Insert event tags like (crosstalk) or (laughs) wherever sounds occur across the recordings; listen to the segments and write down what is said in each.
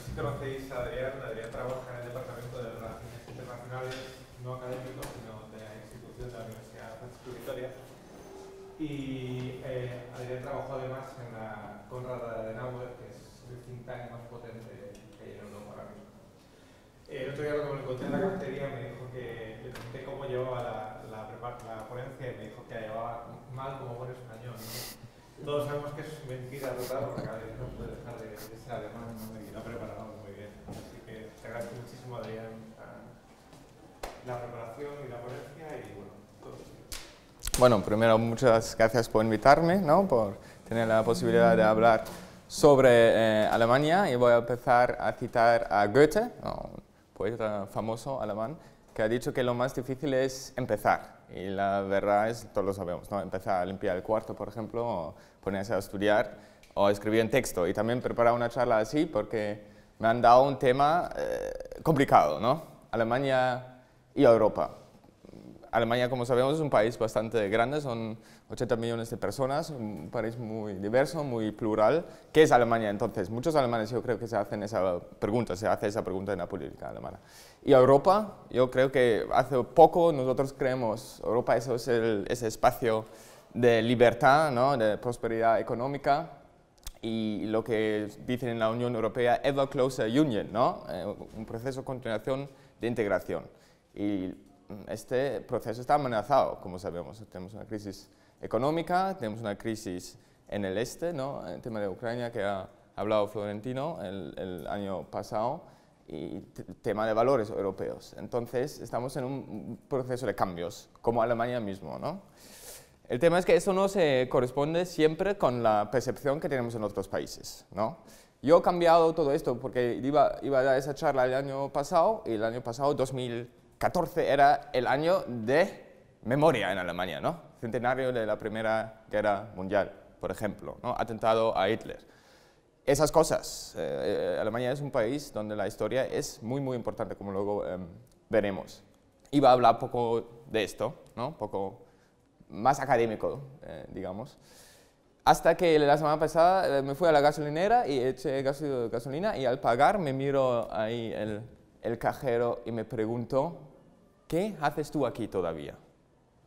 si conocéis a Adrián, Adrián trabaja en el Departamento de Relaciones Internacionales, no académico, sino de la institución de la Universidad de Victoria. Y eh, Adrián trabajó además en la Conrad Adenauer, que es el think tank más potente que hay en Europa ahora mismo. El otro día cuando me encontré en la cafetería me dijo que le pregunté cómo llevaba la, la, ponencia y me dijo que la llevaba mal como por español. ¿no? Todos sabemos que es mentira total, porque cada vez no puede dejar de ser alemán y lo ha preparado muy bien. Así que te agradezco muchísimo, Adrián, la preparación y la ponencia y bueno, Bueno, primero muchas gracias por invitarme, ¿no? por tener la posibilidad de hablar sobre eh, Alemania y voy a empezar a citar a Goethe, un poeta famoso alemán, que ha dicho que lo más difícil es empezar. Y la verdad es, todos lo sabemos, ¿no? Empezar a limpiar el cuarto, por ejemplo, o ponerse a estudiar, o escribir un texto. Y también preparar una charla así porque me han dado un tema eh, complicado, ¿no? Alemania y Europa. Alemania, como sabemos, es un país bastante grande, son 80 millones de personas, un país muy diverso, muy plural. ¿Qué es Alemania entonces? Muchos alemanes yo creo que se hacen esa pregunta, se hace esa pregunta en la política alemana. Y Europa, yo creo que hace poco nosotros creemos, Europa es ese espacio de libertad, de prosperidad económica y lo que dicen en la Unión Europea, Ever Closer Union, eh, un proceso de continuación de integración. Y mm, este proceso está amenazado, como sabemos, tenemos una crisis económica, tenemos una crisis en el este, ¿no? el tema de Ucrania que ha hablado Florentino el año pasado, y tema de valores europeos. Entonces, estamos en un proceso de cambios, como Alemania mismo. ¿no? El tema es que eso no se corresponde siempre con la percepción que tenemos en otros países. ¿no? Yo he cambiado todo esto porque iba, iba a esa charla el año pasado, y el año pasado, 2014, era el año de memoria en Alemania, ¿no? centenario de la Primera Guerra Mundial, por ejemplo, ¿no? atentado a Hitler esas cosas. Eh, eh, Alemania es un país donde la historia es muy, muy importante, como luego em, veremos. Iba a hablar poco de esto, ¿no? poco más académico, eh, digamos. Hasta que la semana pasada me fui a la gasolinera y eché gasolina y al pagar me miro ahí el, el cajero y me pregunto, ¿qué haces tú aquí todavía?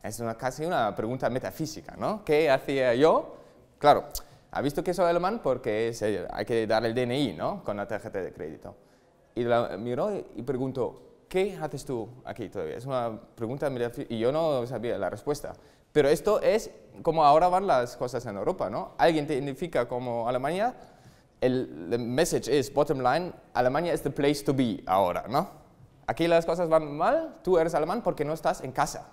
Es una, casi una pregunta metafísica, ¿no? ¿Qué hacía yo? Claro, ha visto que soy alemán porque eh, hay que dar el DNI, ¿no? Con la tarjeta de crédito. Y la miró y preguntó, ¿qué haces tú aquí todavía? Es una pregunta, y yo no sabía la respuesta. Pero esto es como ahora van las cosas en Europa, ¿no? Alguien te identifica como Alemania, el, message es, bottom line, Alemania es the place to be ahora, ¿no? Aquí las cosas van mal, tú eres alemán porque no estás en casa.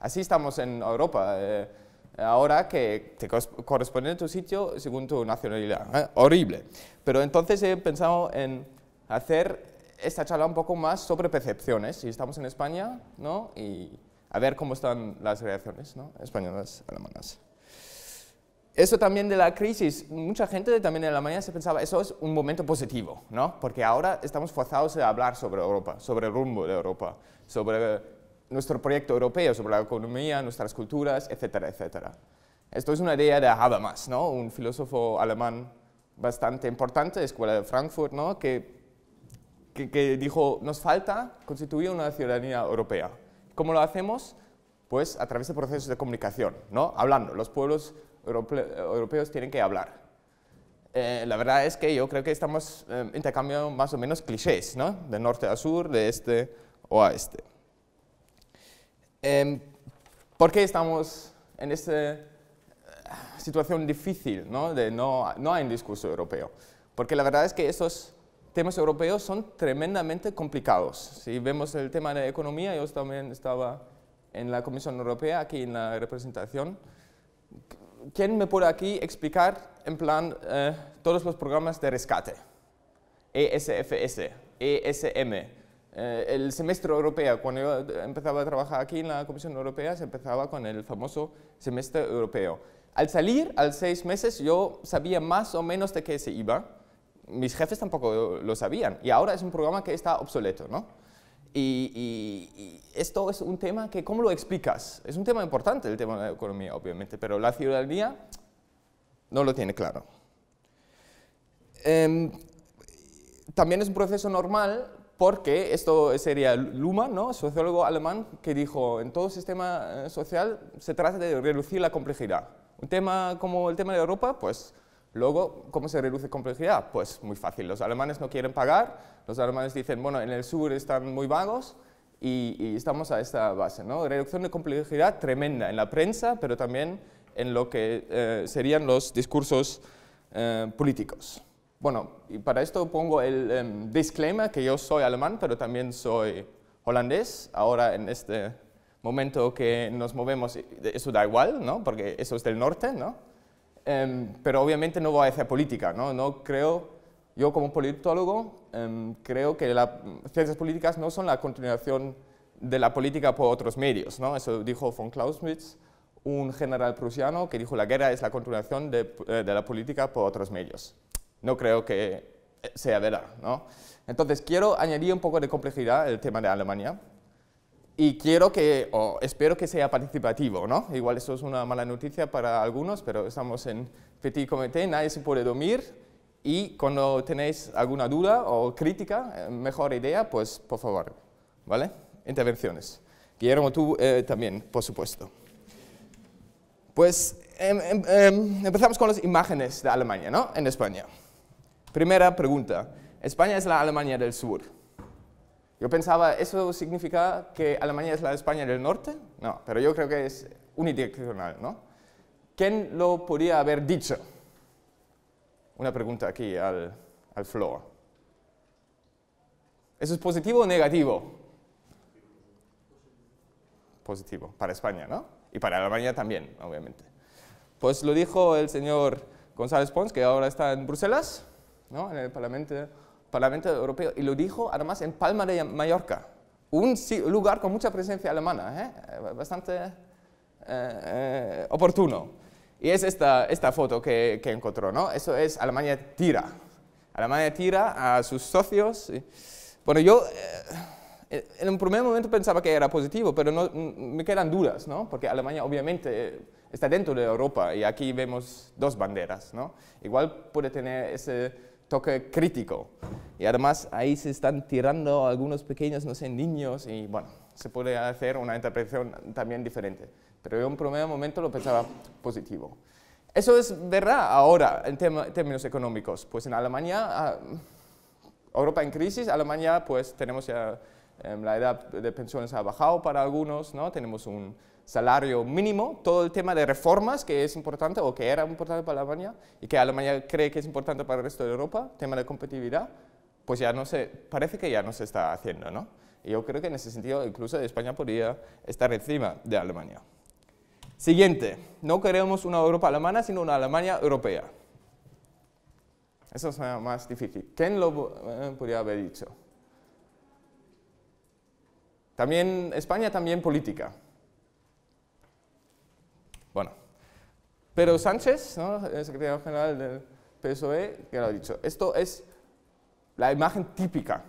Así estamos en Europa. Eh, ahora que te corresponde a tu sitio según tu nacionalidad. ¿eh? Horrible. Pero entonces he pensado en hacer esta charla un poco más sobre percepciones. Si estamos en España, ¿no? Y a ver cómo están las reacciones ¿no? españolas, alemanas. Eso también de la crisis, mucha gente también en Alemania se pensaba, eso es un momento positivo, ¿no? Porque ahora estamos forzados a hablar sobre Europa, sobre el rumbo de Europa, sobre nuestro proyecto europeo sobre la economía, nuestras culturas, etcétera, etcétera. Esto es una idea de Habermas, ¿no? un filósofo alemán bastante importante, de Escuela de Frankfurt, ¿no? que, que, dijo, nos falta constituir una ciudadanía europea. ¿Cómo lo hacemos? Pues a través de procesos de comunicación, ¿no? hablando. Los pueblos europeos tienen que hablar. Eh, la verdad es que yo creo que estamos eh, intercambiando más o menos clichés, ¿no? De norte a sur, de este o a este. Em, ¿Por qué estamos en esta eh, situación difícil ¿no? de no, no hay un discurso europeo? Porque la verdad es que esos temas europeos son tremendamente complicados. Si vemos el tema de economía, yo también estaba en la Comisión Europea, aquí en la representación. ¿Quién me puede aquí explicar, en plan, eh, todos los programas de rescate? ESFS, ESM, eh, el semestre europeo, cuando yo eh, empezaba a trabajar aquí en la Comisión Europea, se empezaba con el famoso semestre europeo. Al salir, al seis meses, yo sabía más o menos de qué se iba. Mis jefes tampoco lo sabían. Y ahora es un programa que está obsoleto, ¿no? Y, esto es un tema que, ¿cómo lo explicas? Es un tema importante, el tema de la economía, obviamente, pero la ciudadanía no lo tiene claro. Em, también es un proceso normal porque esto sería Luhmann, ¿no? sociólogo alemán, que dijo, en todo sistema eh, social se trata de reducir la complejidad. Un tema como el tema de Europa, pues luego, ¿cómo se reduce complejidad? Pues muy fácil, los alemanes no quieren pagar, los alemanes dicen, bueno, en el sur están muy vagos, y, estamos a esta base, Reducción de complejidad tremenda en la prensa, pero también en lo que eh, serían los discursos eh, políticos. Bueno, y para esto pongo el em, disclaimer que yo soy alemán, pero también soy holandés. Ahora en este momento que nos movemos, eso da igual, ¿no? Porque eso es del norte, ¿no? Em, pero obviamente no voy a hacer política, ¿no? No creo, yo como politólogo, em, creo que las ciencias políticas no son la continuación de la política por otros medios, ¿no? Eso dijo von Clausewitz, un general prusiano que dijo la guerra es la continuación de eh, la política por otros medios no creo que eh, sea verdad. ¿no? Entonces, quiero añadir un poco de complejidad al tema de Alemania y quiero que, o espero que sea participativo. ¿no? Igual eso es una mala noticia para algunos, pero estamos en Petit Comité, nadie se puede dormir y cuando tenéis alguna duda o crítica, eh, mejor idea, pues por favor, ¿vale? Intervenciones. Guillermo, tú eh, también, por supuesto. Pues em, em, em, empezamos con las imágenes de Alemania, ¿no? En España. Primera pregunta. España es la Alemania del Sur. Yo pensaba, ¿eso significa que Alemania es la España del Norte? No, pero yo creo que es unidireccional, ¿no? ¿Quién lo podría haber dicho? Una pregunta aquí al, al floor. ¿Eso es positivo o negativo? Positivo, para España, ¿no? Y para Alemania también, obviamente. Pues lo dijo el señor González Pons, que ahora está en Bruselas, en el Parlamento, Parlamento Europeo, y lo dijo además en Palma de Mallorca, un lugar con mucha presencia alemana, ¿eh? Eh, bastante eh, oportuno. Y es esta, esta foto que, encontró, ¿no? Eso es Alemania tira. Alemania tira a sus socios. Bueno, yo en un primer momento pensaba que era positivo, pero no, mm, me quedan dudas, ¿no? Porque Alemania obviamente está dentro de Europa y aquí vemos dos banderas, ¿no? Igual puede tener ese toque crítico. Y además ahí se están tirando algunos pequeños, no sé, niños y bueno, se puede hacer una interpretación también diferente. Pero en un primer momento lo pensaba positivo. Eso es verdad ahora en términos económicos. Pues en Alemania, ah, Europa en crisis, Alemania pues tenemos ya em, la edad de pensiones ha bajado para algunos, ¿no? tenemos un, salario mínimo, todo el tema de reformas que es importante o que era importante para Alemania y que Alemania cree que es importante para el resto de Europa, tema de competitividad, pues ya no se, parece que ya no se está haciendo, ¿no? Y yo creo que en ese sentido incluso España podría estar encima de Alemania. Siguiente, no queremos una Europa alemana, sino una Alemania europea. Eso es más difícil. ¿Quién lo eh, podría haber dicho? También, España también política. Pero Sánchez, el secretario general del PSOE, que lo ha dicho, esto es la imagen típica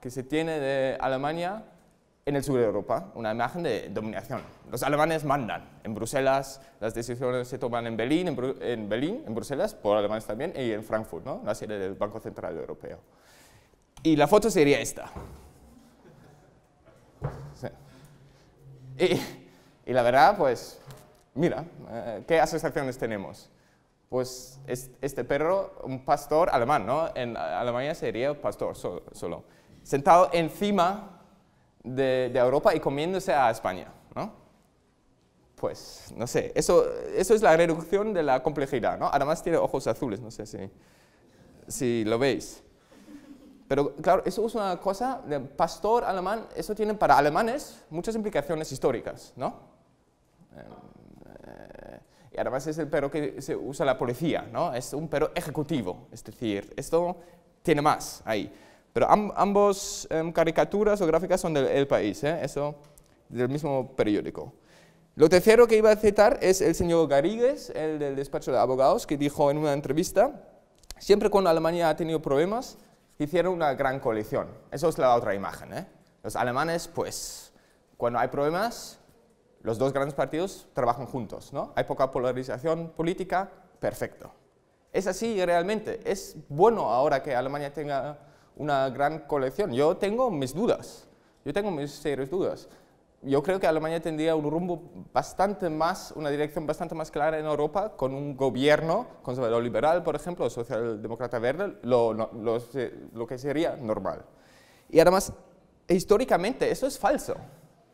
que se tiene de Alemania en el sur de Europa, una imagen de dominación. Los alemanes mandan en Bruselas, las decisiones se toman en Berlín, en, Berlín, en Bruselas, por alemanes también, y en Frankfurt, ¿no? la sede del Banco Central Europeo. Y la foto sería esta. y la verdad, pues, mira, eh, ¿qué asociaciones tenemos? Pues este perro, un pastor alemán, ¿no? En Alemania sería pastor solo. Sentado encima de, Europa y comiéndose a España, ¿no? pues no sé, eso, eso es la reducción de la complejidad, ¿no? Además tiene ojos azules, no sé si, si lo veis. Pero claro, eso es una cosa de pastor alemán, eso tiene para alemanes muchas implicaciones históricas, ¿no? y además es el pero que se usa la policía, ¿no? Es un pero ejecutivo, es decir, esto tiene más ahí. Pero ambas ambos em, caricaturas o gráficas son del país, ¿eh? eso del mismo periódico. Lo tercero que iba a citar es el señor Garrigues, el del despacho de abogados, que dijo en una entrevista, siempre cuando Alemania ha tenido problemas, hicieron una gran coalición. Eso es la otra imagen. ¿eh? Los alemanes, pues, cuando hay problemas, los dos grandes partidos trabajan juntos, ¿no? Hay poca polarización política, perfecto. Es así realmente, es bueno ahora que Alemania tenga una gran colección. Yo tengo mis dudas, yo tengo mis serias dudas. Yo creo que Alemania tendría un rumbo bastante más, una dirección bastante más clara en Europa con un gobierno conservador liberal, por ejemplo, socialdemócrata verde, lo que sería normal. Y además, históricamente, eso es falso.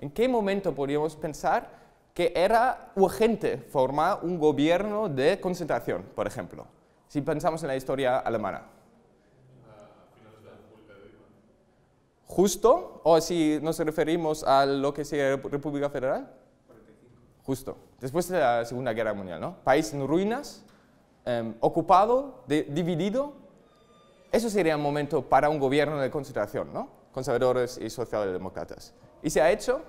¿En qué momento podríamos pensar que era urgente formar un gobierno de concentración, por ejemplo? Si pensamos en la historia alemana. Justo, o si nos referimos a lo que sería República Federal. Justo, después de la Segunda Guerra Mundial, ¿no? País en ruinas, em, ocupado, dividido. Eso sería un momento para un gobierno de concentración, ¿no? Conservadores y socialdemócratas. ¿Y se ha hecho?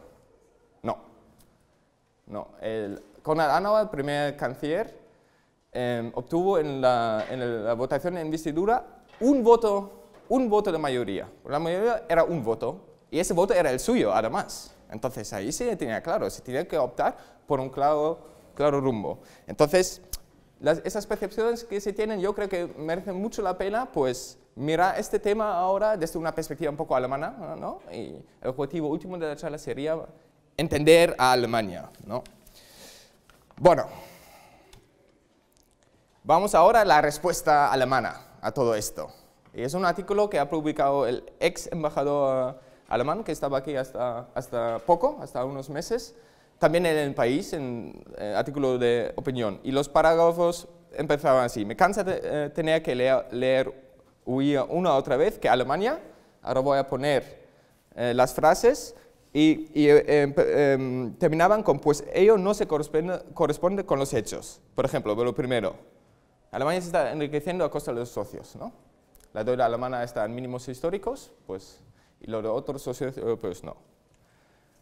No. no. El, Conrad el primer canciller, em, obtuvo en la, votación en investidura un voto, un voto de mayoría. La mayoría era un voto y ese voto era el suyo, además. Entonces ahí se tenía claro, se tenía que optar por un claro, claro rumbo. Entonces, esas percepciones que se tienen yo creo que merecen mucho la pena, pues Mira este tema ahora desde una perspectiva un poco alemana, ¿no? Y el objetivo último de la charla sería entender a Alemania, ¿no? Bueno, vamos ahora a la respuesta alemana a todo esto. Y es un artículo que ha publicado el ex embajador alemán, que estaba aquí hasta, hasta poco, hasta unos meses, también en el país, en eh, artículo de opinión. Y los parágrafos empezaban así, me cansa de eh, tener que leer, leer huía una otra vez que Alemania. Ahora voy a poner eh, las frases y, eh, em, em, terminaban con, pues ello no se corresponde, con los hechos. Por ejemplo, lo primero, Alemania se está enriqueciendo a costa de los socios. ¿no? La deuda alemana está en mínimos históricos, pues, y los de otros socios europeos no.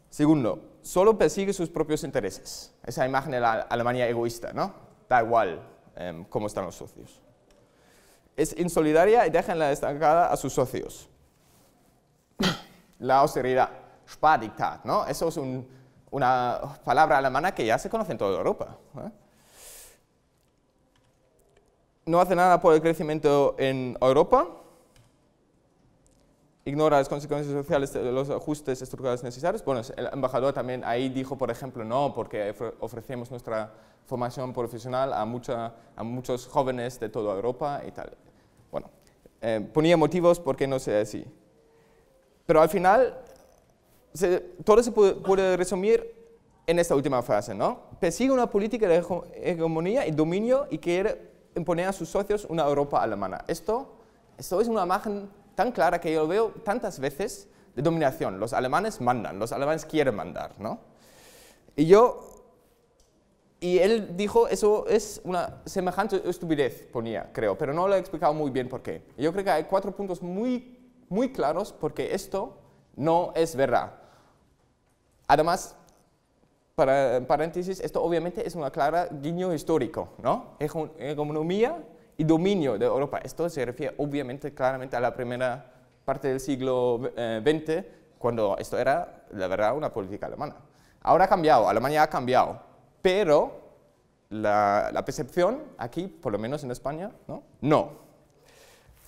Segundo, solo persigue sus propios intereses. Esa imagen de la Alemania egoísta, ¿no? Da igual em, cómo están los socios es insolidaria y deja en la destacada a sus socios. la austeridad, spadiktat, ¿no? Eso es una palabra alemana que ya se conoce en toda Europa. ¿eh? No hace nada por el crecimiento en Europa, ignora las consecuencias sociales de los ajustes estructurales necesarios. Bueno, el embajador también ahí dijo, por ejemplo, no, porque ofrecemos nuestra formación profesional a, mucha, a muchos jóvenes de toda Europa y tal. Eh, ponía motivos por qué no sea así. Pero al final, todo se puede, resumir en esta última frase, ¿no? Persigue una política de hegemonía y dominio y quiere imponer a sus socios una Europa alemana. Esto, esto es una imagen tan clara que yo veo tantas veces de dominación. Los alemanes mandan, los alemanes quieren mandar, ¿no? Y yo y él dijo, eso es una semejante estupidez, ponía, creo, pero no lo he explicado muy bien por qué. Yo creo que hay cuatro puntos muy, muy claros porque esto no es verdad. Además, para paréntesis, esto obviamente es una clara guiño histórico, ¿no? Economía y dominio de Europa. Esto se refiere obviamente claramente a la primera parte del siglo XX, eh, cuando esto era, la verdad, una política alemana. Ahora ha cambiado, Alemania ha cambiado, pero la, percepción aquí, por lo menos en España, no.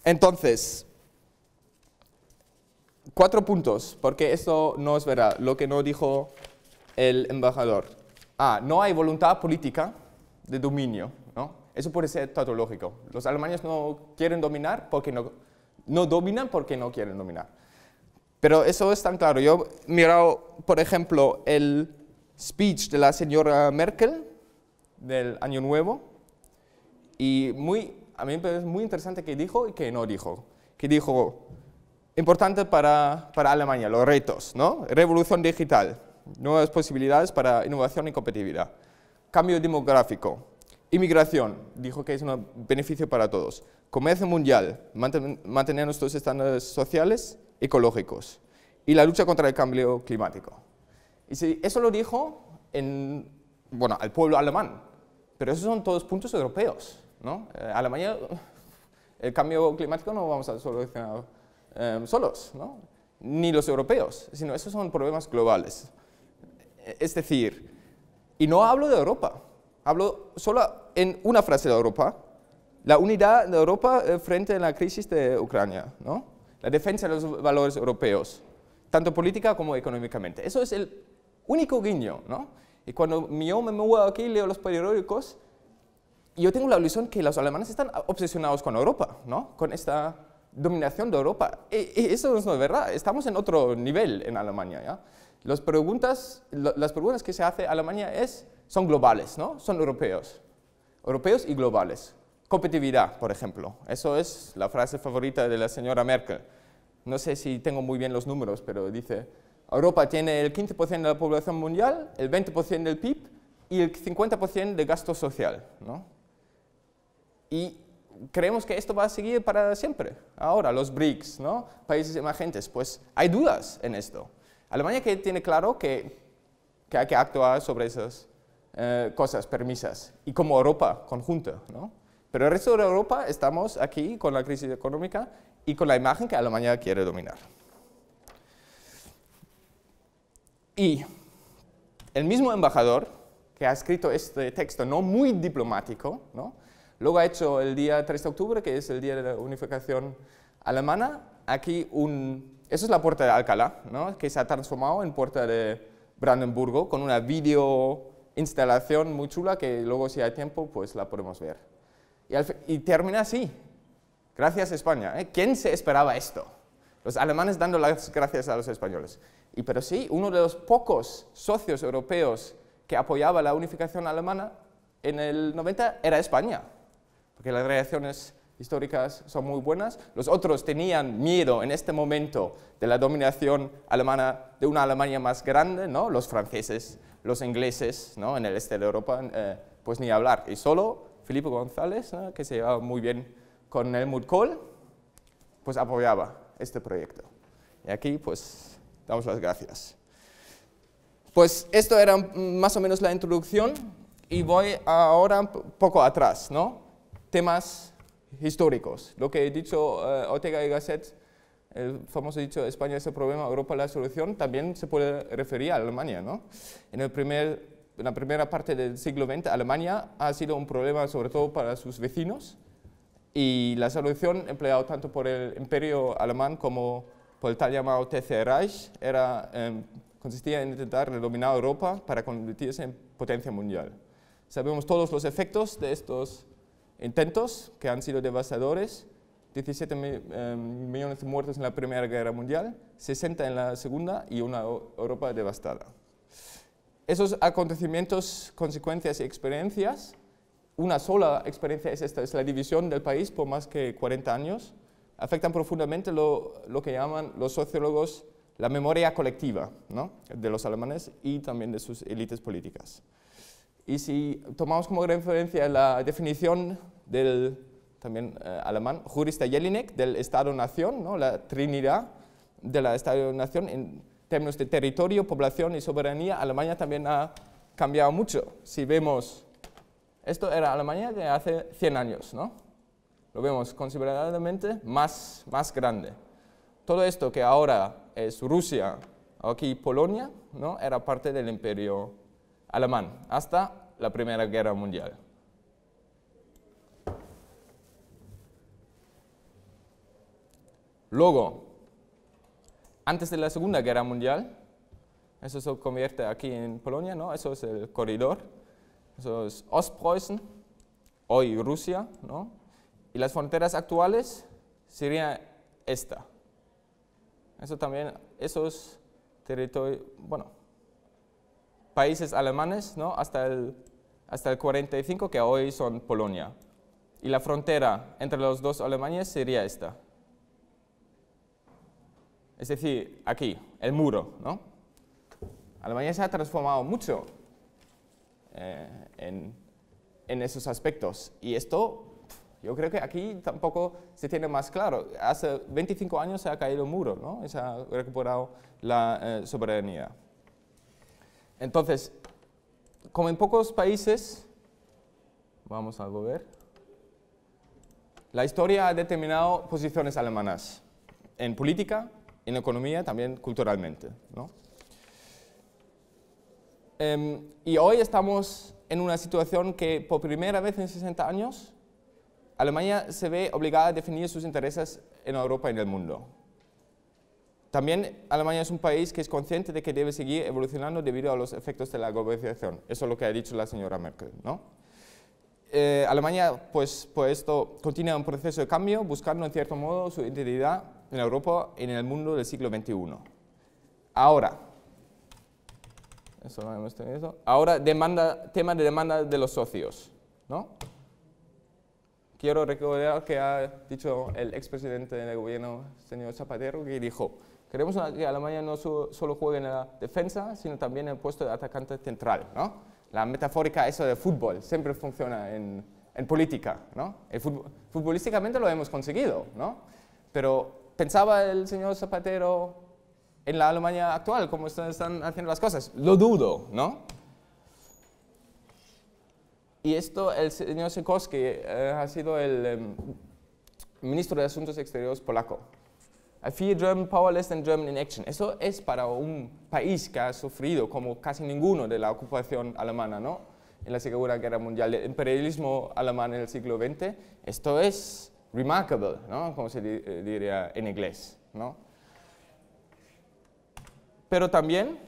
Entonces, cuatro puntos, porque esto no es verdad, lo que no dijo el embajador. Ah, no hay voluntad política de dominio, ¿no? Eso puede ser tautológico. Los alemanes no quieren dominar porque no, no dominan porque no quieren dominar. Pero eso es tan claro. Yo he mirado, por ejemplo, el speech de la señora Merkel del Año Nuevo y muy, a mí me parece muy interesante que dijo y que no dijo. Que dijo, importante para, Alemania, los retos, ¿no? Revolución digital, nuevas posibilidades para innovación y competitividad. Cambio demográfico, Inmigración, dijo que es un beneficio para todos. Comercio mundial, mantener nuestros estándares sociales ecológicos. Y la lucha contra el cambio climático. Y eso lo dijo en, bueno, al pueblo alemán, pero esos son todos puntos europeos. ¿no? Eh, Alemania, (laughs) el cambio climático no vamos a solucionar em, solos, ¿no? ni los europeos, sino esos son problemas globales. E, es decir, y no hablo de Europa, hablo solo en una frase de Europa, la unidad de Europa eh, frente a la crisis de Ucrania, ¿no? la defensa de los valores europeos, tanto política como económicamente. Eso es el único guiño, ¿no? Y cuando yo me muevo aquí y leo los periódicos, yo tengo la ilusión que los alemanes están obsesionados con Europa, ¿no? Con esta dominación de Europa. Y, e, e, eso no es verdad, estamos en otro nivel en Alemania, Las preguntas, que se hace a Alemania es, son globales, ¿no? Son europeos. Europeos y globales. Competitividad, por ejemplo. Eso es la frase favorita de la señora Merkel. No sé si tengo muy bien los números, pero dice, Europa tiene el 15% de la población mundial, el 20% del PIB y el 50% de gasto social. Y creemos que esto va a seguir para siempre. Ahora, los BRICS, ¿no? países emergentes, pues hay dudas en esto. Alemania que tiene claro que, hay que actuar sobre esas eh, cosas, permisas, y como Europa conjunta. ¿no? Pero el resto de Europa estamos aquí con la crisis económica y con la imagen que Alemania quiere dominar. Y el mismo embajador que ha escrito este texto no muy diplomático, ¿no? luego ha hecho el día 3 de octubre, que es el día de la unificación alemana, aquí un... Eso es la puerta de Alcalá, ¿no? que se ha transformado en puerta de Brandenburgo con una video instalación muy chula que luego si hay tiempo pues la podemos ver. Y, termina así. Gracias España. ¿eh? ¿Quién se esperaba esto? Los alemanes dando las gracias a los españoles. Y pero sí, uno de los pocos socios europeos que apoyaba la unificación alemana en el 90 era España, porque las reacciones históricas son muy buenas. Los otros tenían miedo en este momento de la dominación alemana, de una Alemania más grande, ¿no? los franceses, los ingleses, ¿no? en el este de Europa, eh, pues ni hablar. Y solo Felipe González, que se llevaba muy bien con Helmut Kohl, pues apoyaba este proyecto. Y aquí pues Damos las gracias. Pues esto era más o menos la introducción y voy ahora un poco atrás, ¿no? Temas históricos. Lo que he dicho eh, Otega y Gasset, el famoso dicho España es el problema, Europa la solución, también se puede referir a Alemania, ¿no? En, el primer, en la primera parte del siglo XX, Alemania ha sido un problema sobre todo para sus vecinos y la solución empleada tanto por el imperio alemán como por el tal llamado TC Reich, em, consistía en intentar dominar Europa para convertirse en potencia mundial. Sabemos todos los efectos de estos intentos, que han sido devastadores, 17 em, millones de muertos en la Primera Guerra Mundial, 60 en la Segunda y una Europa devastada. Esos acontecimientos, consecuencias y experiencias, una sola experiencia es esta, es la división del país por más que 40 años, afectan profundamente lo, que llaman los sociólogos la memoria colectiva de los alemanes y también de sus élites políticas. Y si tomamos como gran referencia la definición del también eh, alemán jurista Jelinek del Estado-Nación, ¿no? la trinidad de la Estado-Nación en términos de territorio, población y soberanía, Alemania también ha cambiado mucho. Si vemos, esto era Alemania de hace 100 años, ¿no? lo vemos considerablemente más, más grande. Todo esto que ahora es Rusia, aquí Polonia, ¿no? era parte del imperio alemán hasta la Primera Guerra Mundial. Luego, antes de la Segunda Guerra Mundial, eso se convierte aquí en Polonia, ¿no? eso es el corredor, eso es Ostpreußen, hoy Rusia, ¿no? Y las fronteras actuales sería esta. Eso también, esos territorios, bueno, países alemanes, ¿no? Hasta el, hasta el 45, que hoy son Polonia. Y la frontera entre los dos Alemanias sería esta. Es decir, aquí, el muro, ¿no? Alemania se ha transformado mucho eh, en, en esos aspectos. Y esto yo creo que aquí tampoco se tiene más claro. Hace 25 años se ha caído el muro, ¿no? se ha recuperado la eh, soberanía. Entonces, como en pocos países, vamos a volver, la historia ha determinado posiciones alemanas en política, en economía, también culturalmente. ¿no? Em, y hoy estamos en una situación que por primera vez en 60 años Alemania se ve obligada a definir sus intereses en Europa y en el mundo. También Alemania es un país que es consciente de que debe seguir evolucionando debido a los efectos de la globalización. Eso es lo que ha dicho la señora Merkel. ¿no? Eh, Alemania, pues, por esto, continúa un proceso de cambio, buscando en cierto modo su identidad en Europa y en el mundo del siglo XXI. Ahora, eso no hemos tenido, ahora demanda, tema de demanda de los socios. ¿no? quiero recordar que ha dicho el expresidente del gobierno, señor Zapatero, que dijo, queremos que Alemania no solo juegue en la defensa, sino también en el puesto de atacante central. ¿no? La metafórica eso de fútbol siempre funciona en, en política. ¿no? futbolísticamente lo hemos conseguido, ¿no? pero pensaba el señor Zapatero en la Alemania actual, cómo están, están haciendo las cosas. Lo dudo, ¿no? Y esto, el señor Sikorsky eh, ha sido el em, ministro de Asuntos Exteriores polaco. I fear German powerless than German in action. Eso es para un país que ha sufrido, como casi ninguno, de la ocupación alemana, ¿no? En la Segunda Guerra Mundial, el imperialismo alemán en el siglo XX. Esto es remarkable, ¿no? Como se eh, diría en inglés, ¿no? Pero también,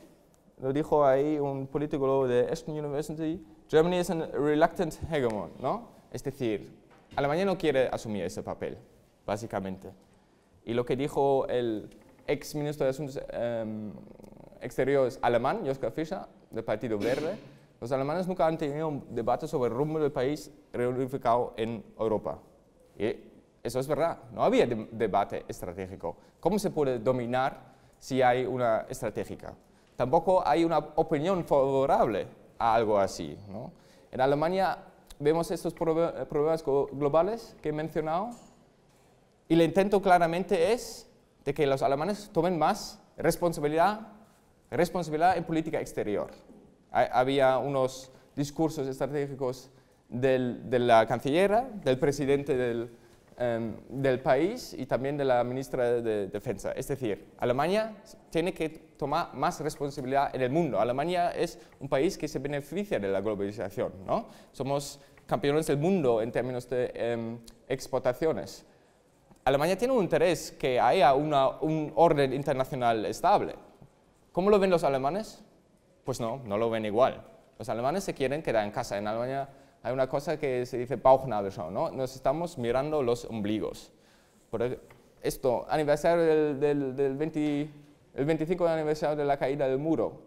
lo dijo ahí un político de Eston University, Germany es un reluctant hegemon, ¿no? Es decir, Alemania no quiere asumir ese papel, básicamente. Y lo que dijo el ex ministro de Asuntos em, Exteriores alemán, Joschka Fischer, del Partido Verde, los alemanes nunca han tenido un debate sobre el rumbo del país reunificado en Europa. Y eso es verdad, no había debate estratégico. ¿Cómo se puede dominar si hay una estratégica? Tampoco hay una opinión favorable algo así. ¿no? En Alemania vemos estos problemas globales que he mencionado y el intento claramente es de que los alemanes tomen más responsabilidad, responsabilidad en política exterior. había unos discursos estratégicos de la canciller, del presidente del, Em, del país y también de la ministra de Defensa. Es decir, Alemania tiene que tomar más responsabilidad en el mundo. Alemania es un país que se beneficia de la globalización. ¿no? Somos campeones del mundo en términos de em, exportaciones. Alemania tiene un interés que haya un orden internacional estable. ¿Cómo lo ven los alemanes? Pues no, no lo ven igual. Los alemanes se quieren quedar en casa. En Alemania hay una cosa que se dice Bauchnabelschau, ¿no? Nos estamos mirando los ombligos. Por e-, esto, aniversario del, el 25 aniversario de la caída del muro,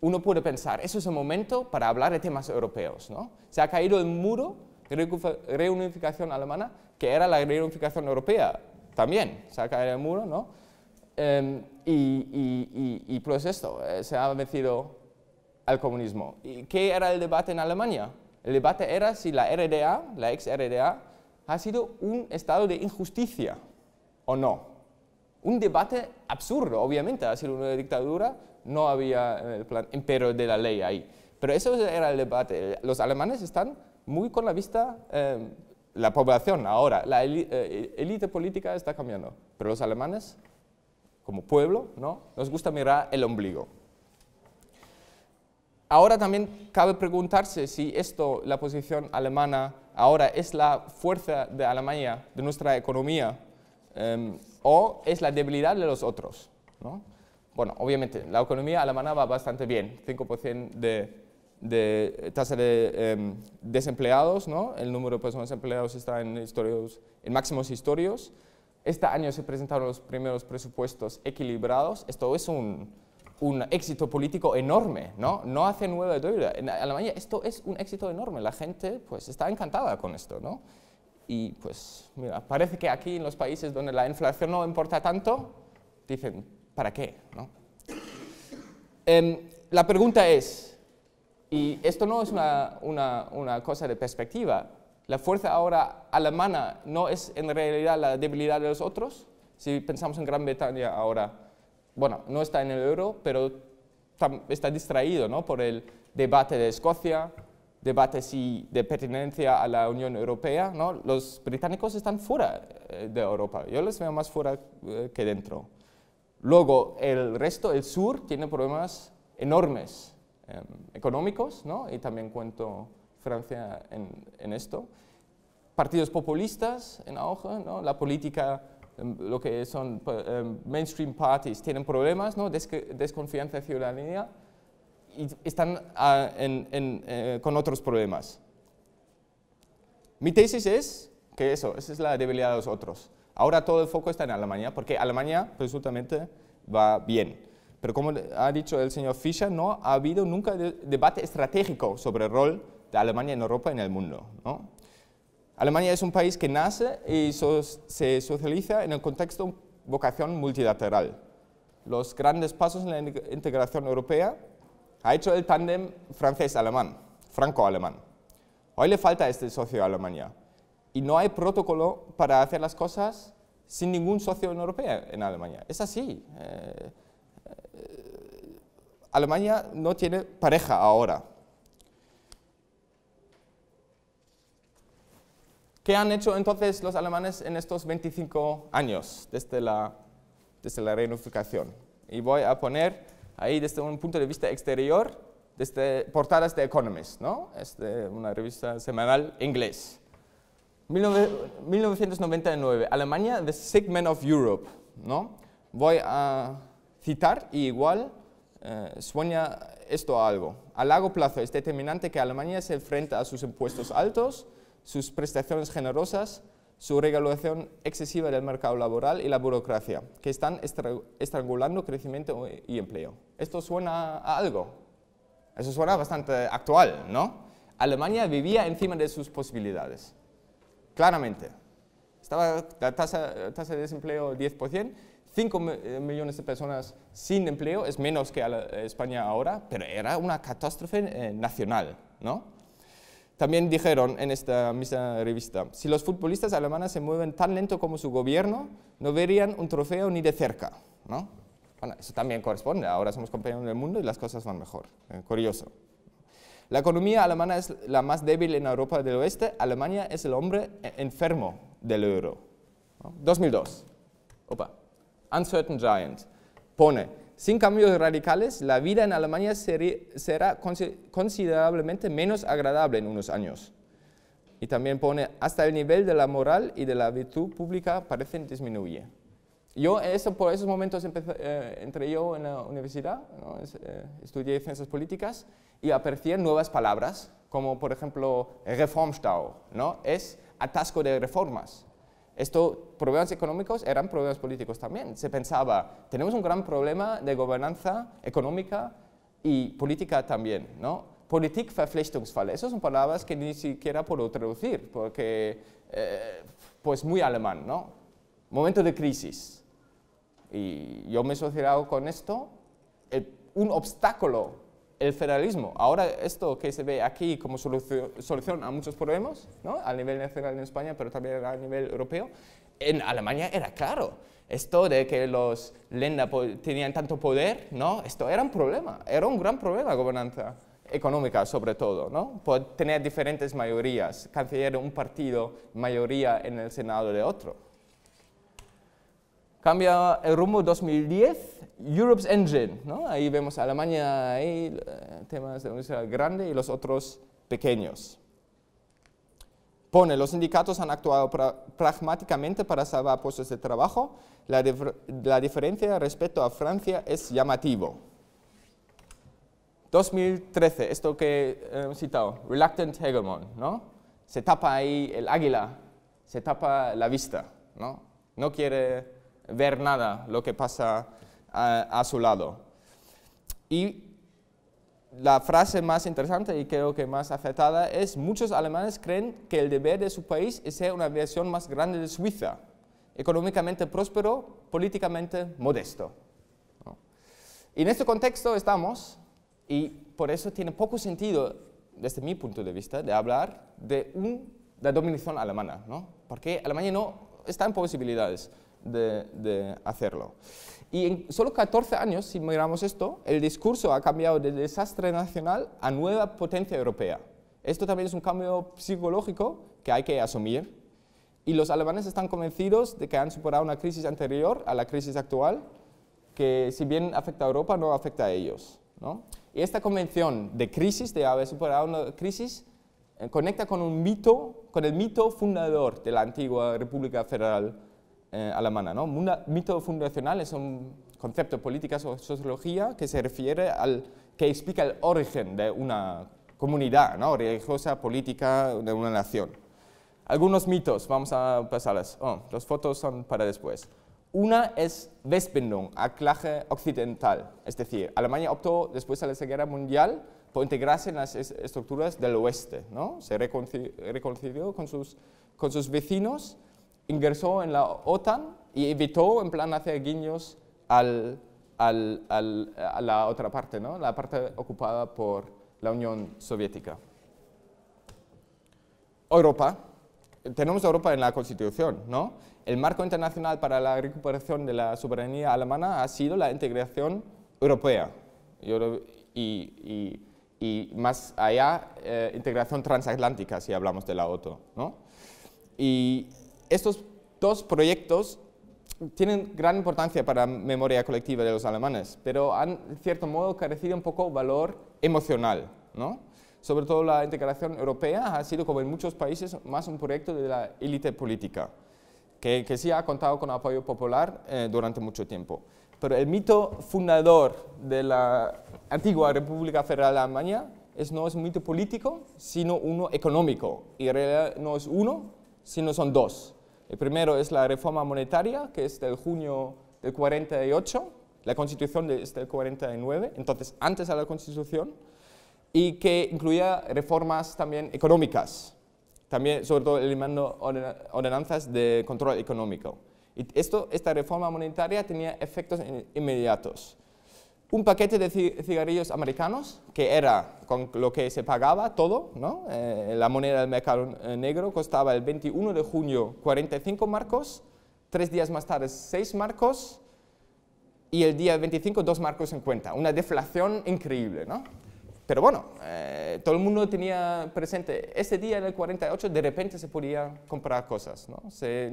uno puede pensar, eso es el momento para hablar de temas europeos. ¿no? Se ha caído el muro de reunificación alemana, que era la reunificación europea también, se ha caído el muro, ¿no? Em, y, pues esto, eh, se ha vencido al comunismo. ¿Y qué era el debate en Alemania? El debate era si la RDA, la ex RDA, ha sido un estado de injusticia o no. Un debate absurdo, obviamente, ha sido una dictadura, no había eh, el plan imperio de la ley ahí. Pero eso era el debate. Los alemanes están muy con la vista, em, la población ahora, la élite eh, política está cambiando, pero los alemanes, como pueblo, ¿no? nos gusta mirar el ombligo. Ahora también cabe preguntarse si esto, la posición alemana, ahora es la fuerza de Alemania, de nuestra economía, em, o es la debilidad de los otros. Bueno, obviamente, la economía alemana va bastante bien, 5% de, tasa de em, desempleados, ¿no? el número de personas empleadas está en, en máximos historios. Este año se presentaron los primeros presupuestos equilibrados, esto es un un éxito político enorme, ¿no? No hace nueva deuda. En Alemania esto es un éxito enorme, la gente pues está encantada con esto, ¿no? Y pues mira, parece que aquí en los países donde la inflación no importa tanto, dicen, ¿para qué? ¿no? Em, la pregunta es, y esto no es una cosa de perspectiva, la fuerza ahora alemana no es en realidad la debilidad de los otros, si pensamos en Gran Bretaña ahora, bueno, no está en el euro, pero está distraído ¿no? por el debate de Escocia, debate si de pertinencia a la Unión Europea. ¿no? Los británicos están fuera eh, de Europa, yo les veo más fuera eh, que dentro. Luego, el resto, el sur, tiene problemas enormes em, económicos, ¿no? y también cuento Francia en, en, esto. Partidos populistas en auge, ¿no? la política Em, lo que son pues, em, mainstream parties, tienen problemas, ¿no? desconfianza de ciudadanía y están ah, eh, con otros problemas. Mi tesis es que eso, esa es la debilidad de los otros. Ahora todo el foco está en Alemania, porque Alemania presuntamente va bien. Pero como ha dicho el señor Fischer, no ha habido nunca debate estratégico sobre el rol de Alemania en Europa y en el mundo. ¿no? Alemania es un país que nace y se socializa en el contexto vocación multilateral. Los grandes pasos en la integración europea ha hecho el tándem francés-alemán, franco-alemán. Hoy le falta este socio a Alemania y no hay protocolo para hacer las cosas sin ningún socio europeo en Alemania. Es así. Eh, eh, Alemania no tiene pareja ahora ¿Qué han hecho entonces los alemanes en estos 25 años desde la, desde la reunificación? Y voy a poner ahí desde un punto de vista exterior, desde portadas de Economist, ¿no? es una revista semanal inglés. 1999, Alemania, The segment of Europe. ¿no? Voy a citar y igual eh, sueña esto a algo. A largo plazo es determinante que Alemania se enfrenta a sus impuestos altos, sus prestaciones generosas, su regulación excesiva del mercado laboral y la burocracia, que están estrangulando crecimiento y empleo. Esto suena a algo. Eso suena bastante actual, ¿no? Alemania vivía encima de sus posibilidades, claramente. Estaba la tasa, tasa de desempleo 10%, 5 eh, millones de personas sin empleo, es menos que España ahora, pero era una catástrofe eh, nacional, ¿no? También dijeron en esta misma revista, si los futbolistas alemanes se mueven tan lento como su gobierno, no verían un trofeo ni de cerca. ¿no? Bueno, eso también corresponde, ahora somos compañeros del mundo y las cosas van mejor. Eh, curioso. La economía alemana es la más débil en Europa del Oeste, Alemania es el hombre eh, enfermo del euro. 2002, Opa. Uncertain Giant pone sin cambios radicales, la vida en Alemania será considerablemente menos agradable en unos años. Y también pone, hasta el nivel de la moral y de la virtud pública parecen disminuir. Yo eso, por esos momentos eh, entre yo en la universidad, eh, estudié ciencias políticas y aparecían nuevas palabras, como por ejemplo Reformstau, ¿no? es atasco de reformas. Estos problemas económicos eran problemas políticos también. Se pensaba, tenemos un gran problema de gobernanza económica y política también, ¿no? Politik Verpflichtungsfall. Esas son palabras que ni siquiera puedo traducir, porque eh, pues muy alemán, ¿no? Momento de crisis. Y yo me he asociado con esto. un obstáculo el federalismo. Ahora esto que se ve aquí como solución, a muchos problemas, ¿no? a nivel nacional en España, pero también a nivel europeo, en Alemania era claro. Esto de que los Lenda tenían tanto poder, ¿no? esto era un problema, era un gran problema gobernanza económica sobre todo, ¿no? Por tener diferentes mayorías, canciller de un partido, mayoría en el Senado de otro. Cambia el rumbo 2010, Europe's Engine. ¿no? Ahí vemos a Alemania, ahí, eh, temas de la grande y los otros pequeños. Pone, los sindicatos han actuado pragmáticamente para salvar puestos de trabajo. La, la diferencia respecto a Francia es llamativo. 2013, esto que eh, hemos citado, Reluctant Hegemon, ¿no? Se tapa ahí el águila, se tapa la vista, ¿no? No quiere ver nada lo que pasa a, su lado. Y la frase más interesante y creo que más afectada es muchos alemanes creen que el deber de su país es ser una versión más grande de Suiza, económicamente próspero, políticamente modesto. Y en este contexto estamos y por eso tiene poco sentido, desde mi punto de vista, de hablar de, un, de dominación alemana, porque Alemania no está en posibilidades de, de hacerlo. Y en solo 14 años, si miramos esto, el discurso ha cambiado de desastre nacional a nueva potencia europea. Esto también es un cambio psicológico que hay que asumir. Y los alemanes están convencidos de que han superado una crisis anterior a la crisis actual, que si bien afecta a Europa, no afecta a ellos. ¿no? Y esta convención de crisis, de haber superado una crisis, eh, conecta con, un mito, con el mito fundador de la antigua República Federal eh, alemana. ¿no? Mito fundacional es un concepto de o sociología que se refiere al que explica el origen de una comunidad ¿no? religiosa, política, de una nación. Algunos mitos, vamos a pasarlas. Oh, las fotos son para después. Una es Westbindung, aclaje occidental. Es decir, Alemania optó después de la Segunda Guerra Mundial por integrarse en las estructuras del oeste. ¿no? Se reconcilió con sus, con sus vecinos ingresó en la OTAN y evitó en plan hacer guiños a la otra parte, ¿no? la parte ocupada por la Unión Soviética. Europa, tenemos Europa en la Constitución, ¿no? El marco internacional para la recuperación de la soberanía alemana ha sido la integración europea y, más allá, eh, integración transatlántica, si hablamos de la OTAN. ¿no? Y estos dos proyectos tienen gran importancia para la memoria colectiva de los alemanes, pero han, en cierto modo, carecido un poco valor emocional. Sobre todo la integración europea ha sido, como en muchos países, más un proyecto de la élite política, que, sí ha contado con apoyo popular eh, durante mucho tiempo. Pero el mito fundador de la antigua República Federal de Alemania es, no es un mito político, sino uno económico. Y en realidad no es uno, sino son dos. El primero es la reforma monetaria, que es del junio del 48, la constitución es del 49, entonces antes de la constitución, y que incluía reformas también económicas, también sobre todo eliminando ordenanzas de control económico. Y esto, esta reforma monetaria tenía efectos inmediatos un paquete de cigarrillos americanos, que era con lo que se pagaba todo, eh, la moneda del mercado eh, negro costaba el 21 de junio 45 marcos, tres días más tarde 6 marcos y el día 25 dos marcos en cuenta. una deflación increíble. Pero bueno, eh, todo el mundo tenía presente, ese día en el 48 de repente se podía comprar cosas,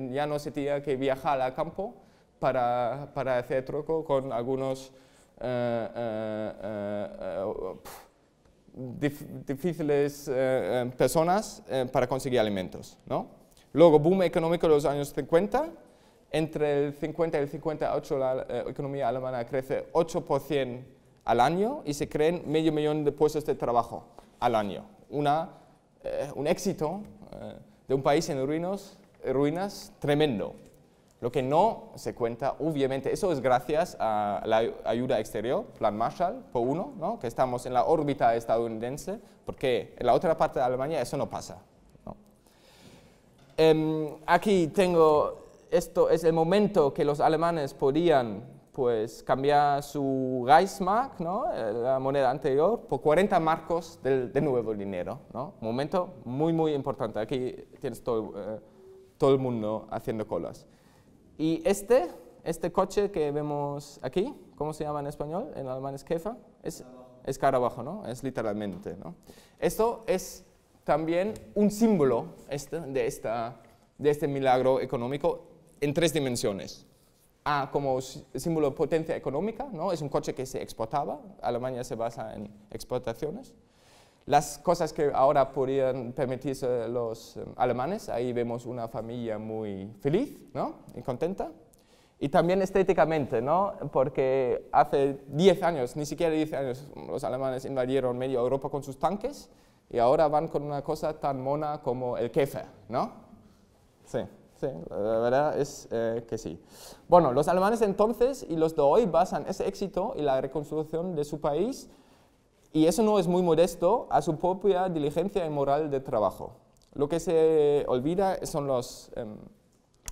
ya no se tenía que viajar al campo para, para hacer truco con algunos eh, eh, eh, difíciles personas para conseguir alimentos. ¿no? Luego, boom económico de los años 50, entre el 50 y el 58 la economía alemana crece 8% al año y se creen medio millón de puestos de trabajo al año. un éxito de un país en ruinos, ruinas tremendo. Lo que no se cuenta, obviamente, eso es gracias a la ayuda exterior, Plan Marshall, por uno, ¿no? que estamos en la órbita estadounidense, porque en la otra parte de Alemania eso no pasa. Em, aquí tengo, esto es el momento que los alemanes podían pues, cambiar su Reichsmark, ¿no? Eh, la moneda anterior, por 40 marcos del, de nuevo dinero. ¿no? Momento muy, muy importante. Aquí tienes todo, eh, todo el mundo haciendo colas. Y este, este coche que vemos aquí, ¿cómo se llama en español? En alemán es Kefa. Es carabajo, ¿no? Es literalmente, Esto es también un símbolo este, de, este milagro económico en tres dimensiones. A como símbolo de potencia económica, ¿no? Es un coche que se exportaba. Alemania se basa en exportaciones. Las cosas que ahora podrían permitirse los eh, alemanes, ahí vemos una familia muy feliz ¿no? y contenta. Y también estéticamente, ¿no? porque hace 10 años, ni siquiera 10 años, los alemanes invadieron medio Europa con sus tanques y ahora van con una cosa tan mona como el kefir. ¿no? Sí, sí, la verdad es eh, que sí. Bueno, los alemanes entonces y los de hoy basan ese éxito y la reconstrucción de su país y eso no es muy modesto a su propia diligencia y moral de trabajo. Lo que se olvida son las em,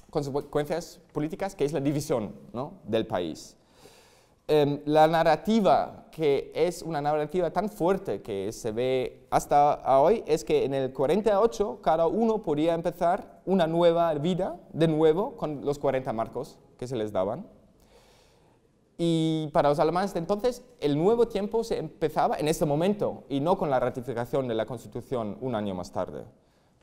consecuencias políticas, que es la división ¿no? del país. Em, la narrativa, que es una narrativa tan fuerte que se ve hasta hoy, es que en el 48 cada uno podía empezar una nueva vida, de nuevo, con los 40 marcos que se les daban. Y para los alemanes de entonces, el nuevo tiempo se empezaba en este momento y no con la ratificación de la Constitución un año más tarde.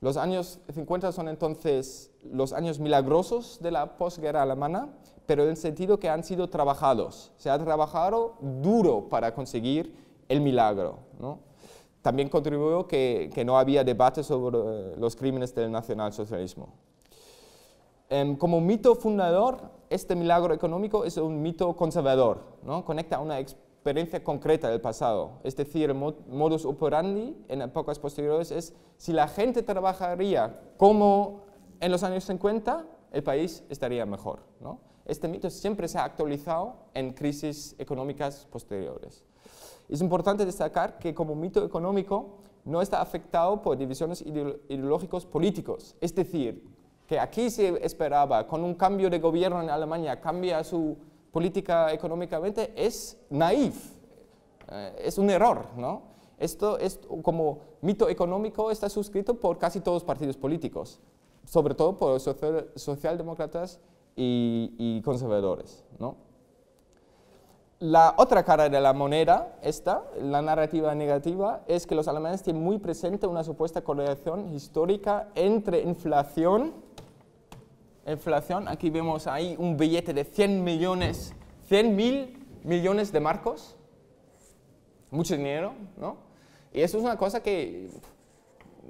Los años 50 son entonces los años milagrosos de la posguerra alemana, pero en el sentido que han sido trabajados. Se ha trabajado duro para conseguir el milagro. También contribuyó que, que, no había debate sobre eh, los crímenes del nacionalsocialismo. Em, como mito fundador, este milagro económico es un mito conservador, ¿no? conecta a una experiencia concreta del pasado. Es decir, modus operandi en épocas posteriores es si la gente trabajaría como en los años 50, el país estaría mejor. ¿no? Este mito siempre se ha actualizado en crisis económicas posteriores. Es importante destacar que como mito económico no está afectado por divisiones ideológicos políticos. Es decir, que aquí se esperaba, con un cambio de gobierno en Alemania, cambia su política económicamente, es naif, eh, es un error, ¿no? Esto es como mito económico, está suscrito por casi todos los partidos políticos, sobre todo por socialdemócratas y, y, conservadores, ¿no? La otra cara de la moneda, esta, la narrativa negativa, es que los alemanes tienen muy presente una supuesta correlación histórica entre inflación inflación, aquí vemos ahí un billete de 100 millones, 100 mil millones de marcos, mucho dinero, ¿no? Y eso es una cosa que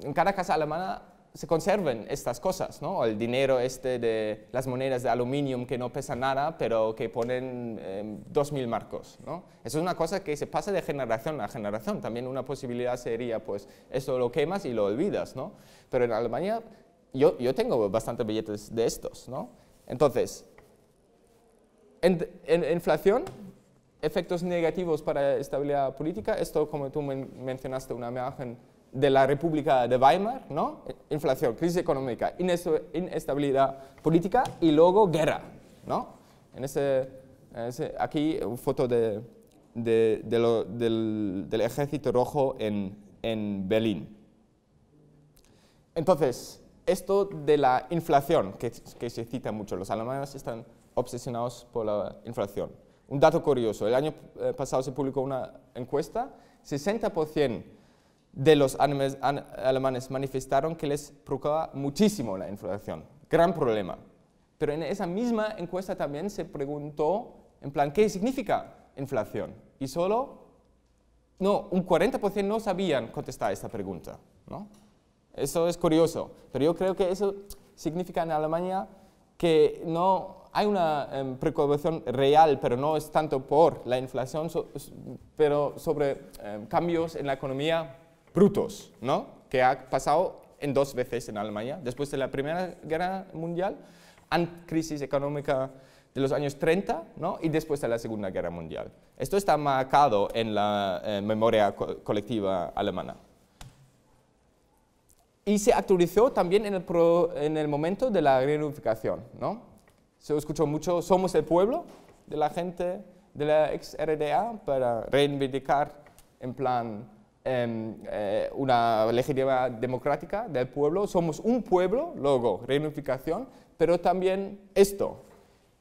en cada casa alemana se conserven estas cosas, ¿no? El dinero este de las monedas de aluminio que no pesa nada, pero que ponen eh, em, 2.000 marcos, ¿no? Eso es una cosa que se pasa de generación a generación. También una posibilidad sería, pues, eso lo quemas y lo olvidas, ¿no? Pero en Alemania yo, yo tengo bastantes billetes de estos, ¿no? Entonces, en, inflación, efectos negativos para estabilidad política, esto como tú mencionaste, una imagen de la República de Weimar, ¿no? Inflación, crisis económica, inestabilidad política y luego guerra, ¿no? En ese, aquí foto del, del, ejército rojo en, en Berlín. Entonces, esto de la inflación, que, se cita mucho, los alemanes están obsesionados por la inflación. Un dato curioso, el año eh, pasado se publicó una encuesta, 60% de los alemanes manifestaron que les provocaba muchísimo la inflación, gran problema. Pero en esa misma encuesta también se preguntó, en plan, ¿qué significa inflación? Y solo, no, un 40% no sabían contestar esta pregunta. ¿no? Eso es curioso, pero yo creo que eso significa en Alemania que no hay una em, preocupación real, pero no es tanto por la inflación, pero sobre em, cambios en la economía brutos, que ha pasado en dos veces en Alemania, después de la Primera Guerra Mundial, crisis económica de los años 30 y después de la Segunda Guerra Mundial. Esto está marcado en la em, memoria colectiva alemana y se actualizó también en el, pro, en el momento de la reunificación. ¿no? Se escuchó mucho, somos el pueblo de la gente de la ex RDA para reivindicar en plan em, eh, una legítima democrática del pueblo. Somos un pueblo, luego reunificación, pero también esto.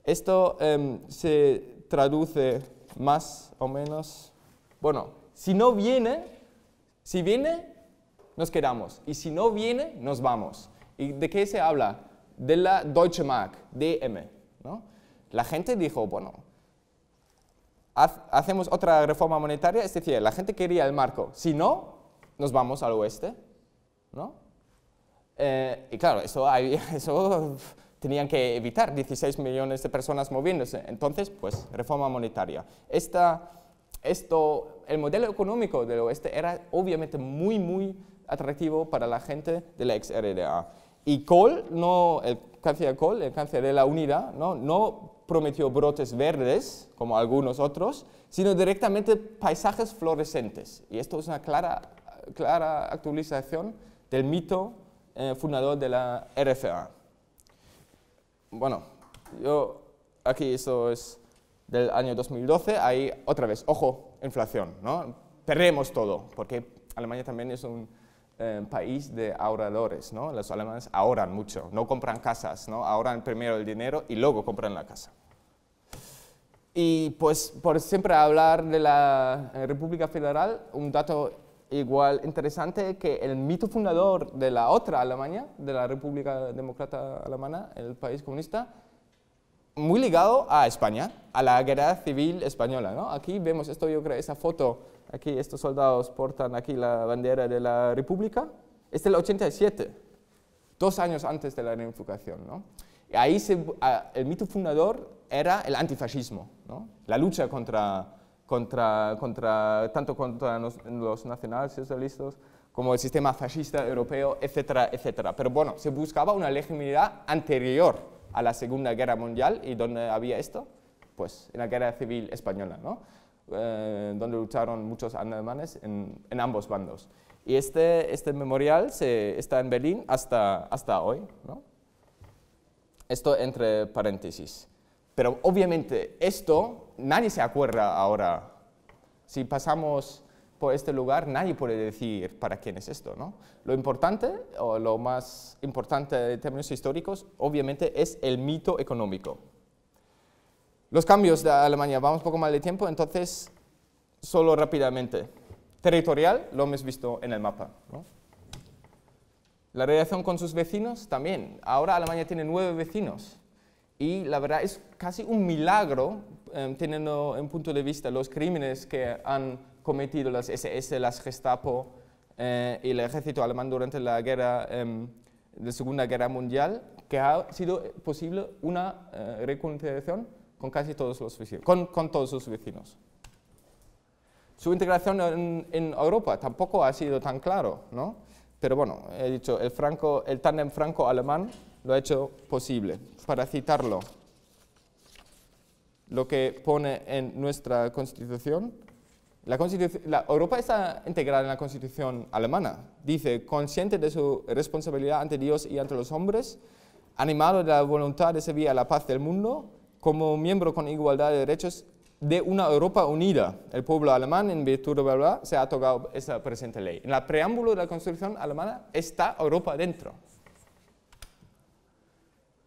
Esto em, se traduce más o menos, bueno, si no viene, si viene nos quedamos. Y si no viene, nos vamos. ¿Y de qué se habla? De la Deutsche Mark, DM. ¿no? La gente dijo, bueno, hacemos otra reforma monetaria, es decir, la gente quería el marco. Si no, nos vamos al oeste. ¿no? Eh, y claro, eso, (laughs) eso tenían que evitar 16 millones de personas moviéndose. Entonces, pues, reforma monetaria. esto, el modelo económico del oeste era obviamente muy, muy atractivo para la gente de la ex RDA Y Kohl, no, el de Kohl, el cáncer de la unidad, no, no prometió brotes verdes, como algunos otros, sino directamente paisajes fluorescentes. Y esto es una clara, clara actualización del mito eh, fundador de la RFA. Bueno, yo aquí esto es del año 2012, ahí otra vez, ojo, inflación, ¿no? Perdemos todo, porque Alemania también es un Em, país de ahorradores, ¿no? Los alemanes ahorran mucho, no compran casas, ¿no? Ahorran primero el dinero y luego compran la casa. Y pues por siempre hablar de la eh, República Federal, un dato igual interesante que el mito fundador de la otra Alemania, de la República Demócrata Alemana, el país comunista, muy ligado a España, a la guerra civil española. ¿no? Aquí vemos esto, yo creo, esa foto Aquí estos soldados portan aquí la bandera de la República. Este es del 87, dos años antes de la reunificación. ¿no? ahí el mito fundador era el antifascismo, la lucha contra, contra, contra, tanto contra los, nacionales socialistas como el sistema fascista europeo, etcétera, etcétera. Pero bueno, se buscaba una legitimidad anterior a la Segunda Guerra Mundial y ¿dónde había esto, pues en la Guerra Civil Española, ¿no? Eh, donde lucharon muchos alemanes en, en, ambos bandos. Y este, este memorial se, está en Berlín hasta, hasta hoy. ¿no? Esto entre paréntesis. Pero obviamente esto nadie se acuerda ahora. Si pasamos por este lugar, nadie puede decir para quién es esto. ¿no? Lo importante, o lo más importante en términos históricos, obviamente es el mito económico. Los cambios de Alemania, vamos un poco mal de tiempo, entonces solo rápidamente. Territorial, lo hemos visto en el mapa. La relación con sus vecinos también. Ahora Alemania tiene nueve vecinos y la verdad es casi un milagro, eh, teniendo en punto de vista los crímenes que han cometido las SS, las Gestapo eh, y el ejército alemán durante la guerra em, Segunda Guerra Mundial, que ha sido posible una eh, reconciliación con casi todos los con, con todos sus vecinos. Su integración en, en, Europa tampoco ha sido tan claro, ¿no? Pero bueno, he dicho, el, franco, el tándem franco-alemán lo ha hecho posible. Para citarlo, lo que pone en nuestra Constitución, la, la Europa está integrada en la Constitución alemana. Dice, consciente de su responsabilidad ante Dios y ante los hombres, animado de la voluntad de servir a la paz del mundo, como miembro con igualdad de derechos de una Europa unida. El pueblo alemán, en virtud de la se ha tocado esa presente ley. En el preámbulo de la Constitución alemana está Europa dentro.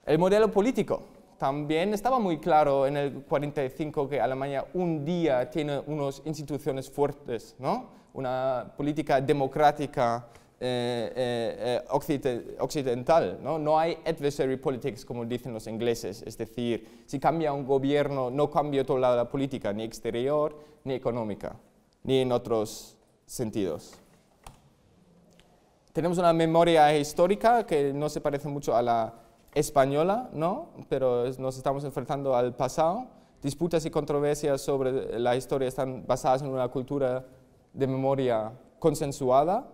El modelo político. También estaba muy claro en el 45 que Alemania un día tiene unas instituciones fuertes, ¿no? una política democrática eh, eh, eh, occidental. ¿no? hay adversary politics, como dicen los ingleses, es decir, si cambia un gobierno, no cambia toda la política, ni exterior, ni económica, ni en otros sentidos. Tenemos una memoria histórica que no se parece mucho a la española, pero nos estamos enfrentando al pasado. Disputas y controversias sobre la historia están basadas en una cultura de memoria consensuada,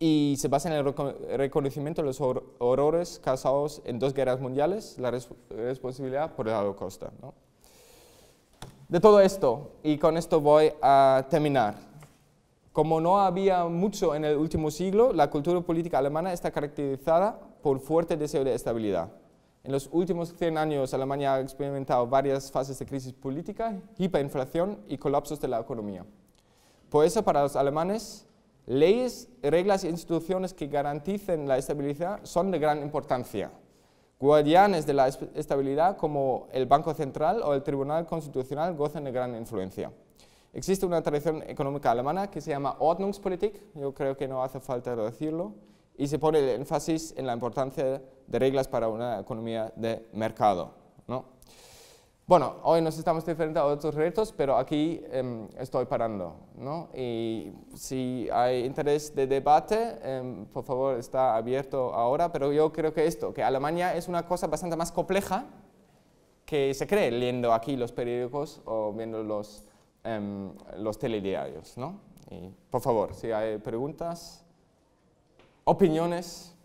y se basa en el reconocimiento de los horrores causados en dos guerras mundiales, la responsabilidad por el holocausto. ¿no? De todo esto, y con esto voy a terminar. Como no había mucho en el último siglo, la cultura política alemana está caracterizada por fuerte deseo de estabilidad. En los últimos 100 años, Alemania ha experimentado varias fases de crisis política, hiperinflación y colapsos de la economía. Por eso, para los alemanes, Leyes, reglas e instituciones que garanticen la estabilidad son de gran importancia. Guardianes de la estabilidad como el Banco Central o el Tribunal Constitucional gozan de gran influencia. Existe una tradición económica alemana que se llama Ordnungspolitik, yo creo que no hace falta decirlo, y se pone el énfasis en la importancia de reglas para una economía de mercado. Bueno, hoy nos estamos enfrentando a otros retos, pero aquí em, estoy parando. ¿no? Y si hay interés de debate, em, por favor, está abierto ahora, pero yo creo que esto, que Alemania es una cosa bastante más compleja que se cree leyendo aquí los periódicos o viendo los, em, los telediarios. ¿no? Y, por favor, si hay preguntas, opiniones,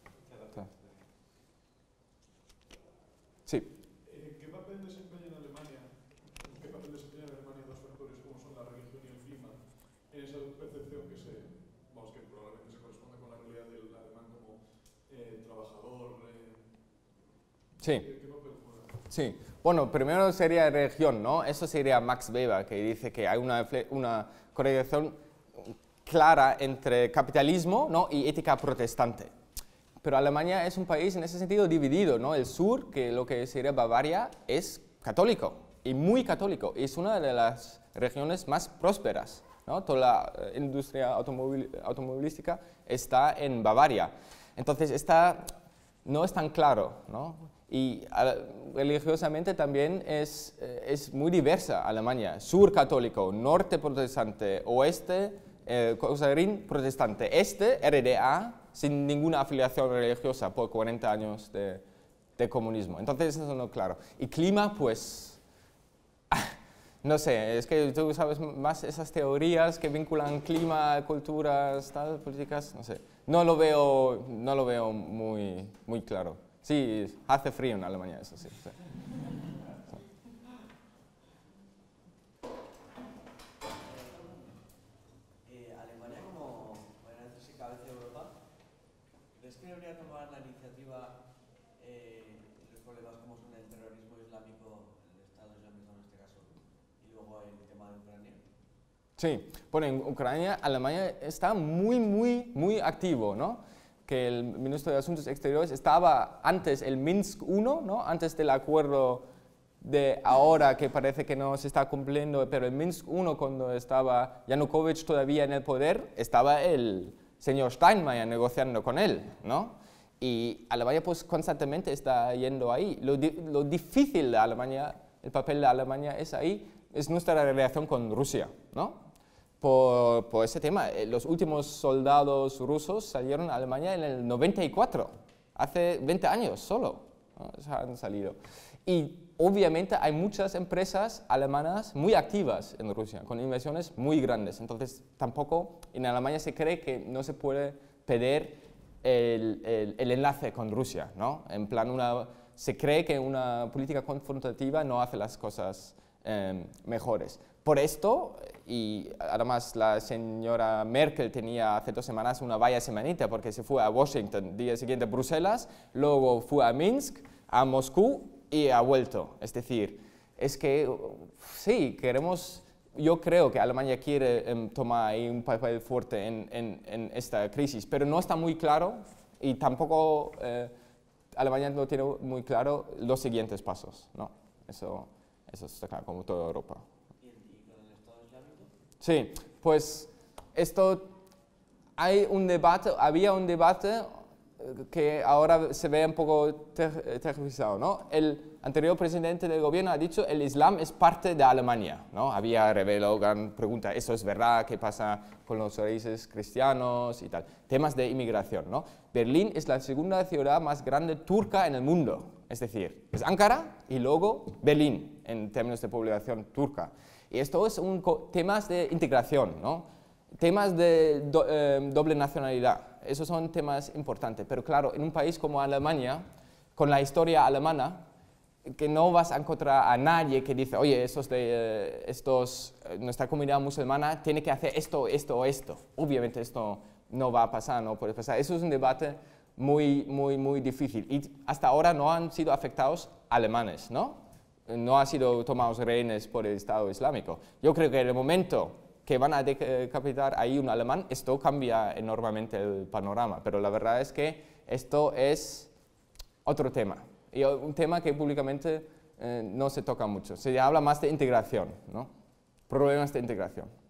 Sí. Sí. Bueno, primero sería región, ¿no? Eso sería Max Weber, que dice que hay una, una correlación clara entre capitalismo y ética protestante. Pero Alemania es un país en ese sentido dividido, ¿no? El sur, que lo que sería Bavaria, es católico y muy católico. Es una de las regiones más prósperas, ¿no? Toda la eh, industria automovilística está en Bavaria. Entonces, está, no es tan claro, ¿no? Y religiosamente también es, eh, es, muy diversa Alemania. Sur católico, norte protestante, oeste, eh, protestante, este RDA sin ninguna afiliación religiosa por 40 años de, de comunismo. Entonces eso no claro. Y clima, pues... (laughs) no sé, es que tú sabes más esas teorías que vinculan clima, culturas, tal, políticas, no sé. No lo veo, no lo veo muy, muy claro. Sí, hace frío en Alemania eso sí. Eh, eh, Alemania, como vayan a hacerse cabezas de Europa, ¿ves que debería tomar la iniciativa en eh, los problemas como son el terrorismo islámico, el Estado islámico en este caso, y luego el tema de Ucrania? Sí, bueno, en Ucrania, Alemania está muy, muy, muy activo, ¿no? que el ministro de Asuntos Exteriores estaba antes el Minsk 1, ¿no? antes del acuerdo de ahora que parece que no se está cumpliendo, pero el Minsk 1 cuando estaba Yanukovych todavía en el poder, estaba el señor Steinmeier negociando con él, ¿no? Y Alemania pues constantemente está yendo ahí. Lo, lo difícil de Alemania, el papel de Alemania es ahí, es nuestra relación con Rusia, ¿no? por, ese tema. Eh, los últimos soldados rusos salieron a Alemania en el 94, hace 20 años solo han salido. Y obviamente hay muchas empresas alemanas muy activas en Rusia, con inversiones muy grandes. Entonces, tampoco en Alemania se cree que no se puede pedir el, el, enlace con Rusia, ¿no? En plan, una, se cree que una política confrontativa no hace las cosas em, mejores. Por esto, y además la señora Merkel tenía hace dos semanas una vaya semanita porque se fue a Washington, día siguiente a Bruselas, luego fue a Minsk, a Moscú y ha vuelto. Es decir, es que sí, queremos, yo creo que Alemania quiere em, tomar ahí un papel fuerte en, esta crisis, pero no está muy claro y tampoco eh, Alemania no tiene muy claro los siguientes pasos. No, eso, eso está como toda Europa. Sí, pues esto, hay un debate, había un debate eh, que ahora se ve un poco eh, tergiversado, ¿no? El anterior presidente del gobierno ha dicho el Islam es parte de Alemania, ¿no? Había revelado gran pregunta, ¿eso es verdad? ¿Qué pasa con los países cristianos y tal? Temas de inmigración, ¿no? Berlín es la segunda ciudad más grande turca en el mundo, es decir, es Ankara y luego Berlín en términos de población turca. Y esto es un temas de integración, ¿no? temas de em, doble nacionalidad. Esos son temas importantes. Pero claro, en un país como Alemania, con la historia alemana, que no vas a encontrar a nadie que dice, oye, eh, estos de, eh, estos, nuestra comunidad musulmana tiene que hacer esto, esto, esto. Obviamente esto no va a pasar, no puede pasar. Eso es un debate muy, muy, muy difícil. Y hasta ahora no han sido afectados alemanes, ¿no? no ha sido tomados rehenes por el Estado Islámico. Yo creo que en el momento que van a decapitar ahí un alemán, esto cambia enormemente el panorama, pero la verdad es que esto es otro tema, y un tema que públicamente eh, no se toca mucho. Se habla más de integración, ¿no? problemas de integración.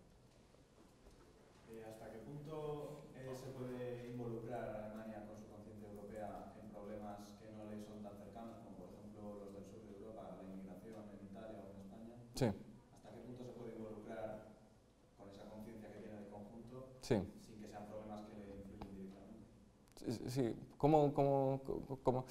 Sí, ¿cómo, cómo, cómo?